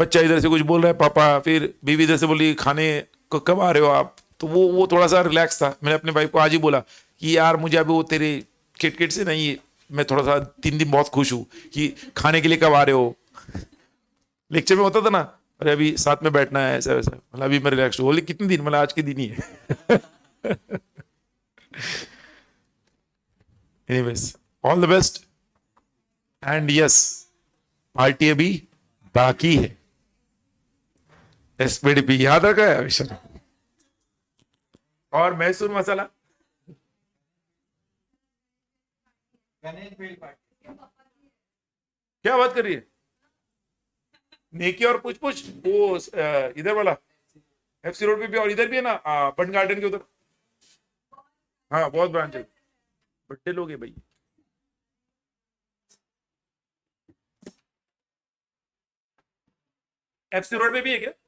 बच्चा इधर से कुछ बोल रहा है पापा फिर बीवी इधर से बोली खाने को कब आ रहे हो आप तो वो वो थोड़ा सा रिलैक्स था मैंने अपने वाइफ को आज ही बोला कि यार मुझे अभी वो तेरे खिटखिट से नहीं मैं थोड़ा सा तीन दिन बहुत खुश हूँ कि खाने के लिए कब आ रहे हो लेक्चर में होता था ना अरे अभी साथ में बैठना है ऐसा वैसा मतलब अभी मैं रिलैक्स हूँ बोले कितने दिन मतलब आज के दिन ही है anyways all the best and yes party अभी बाकी है एसपीडी पी याद रखा है विशाल और मैसूर मसाला क्या बात कर रही है नेकी और पूछ पूछ वो इधर वाला एफ सी रोड पे भी और इधर भी है ना बन गार्डन के उधर हाँ बहुत ब्रांच है बड्डे लोग है भाई एफ सी रोड पे भी है क्या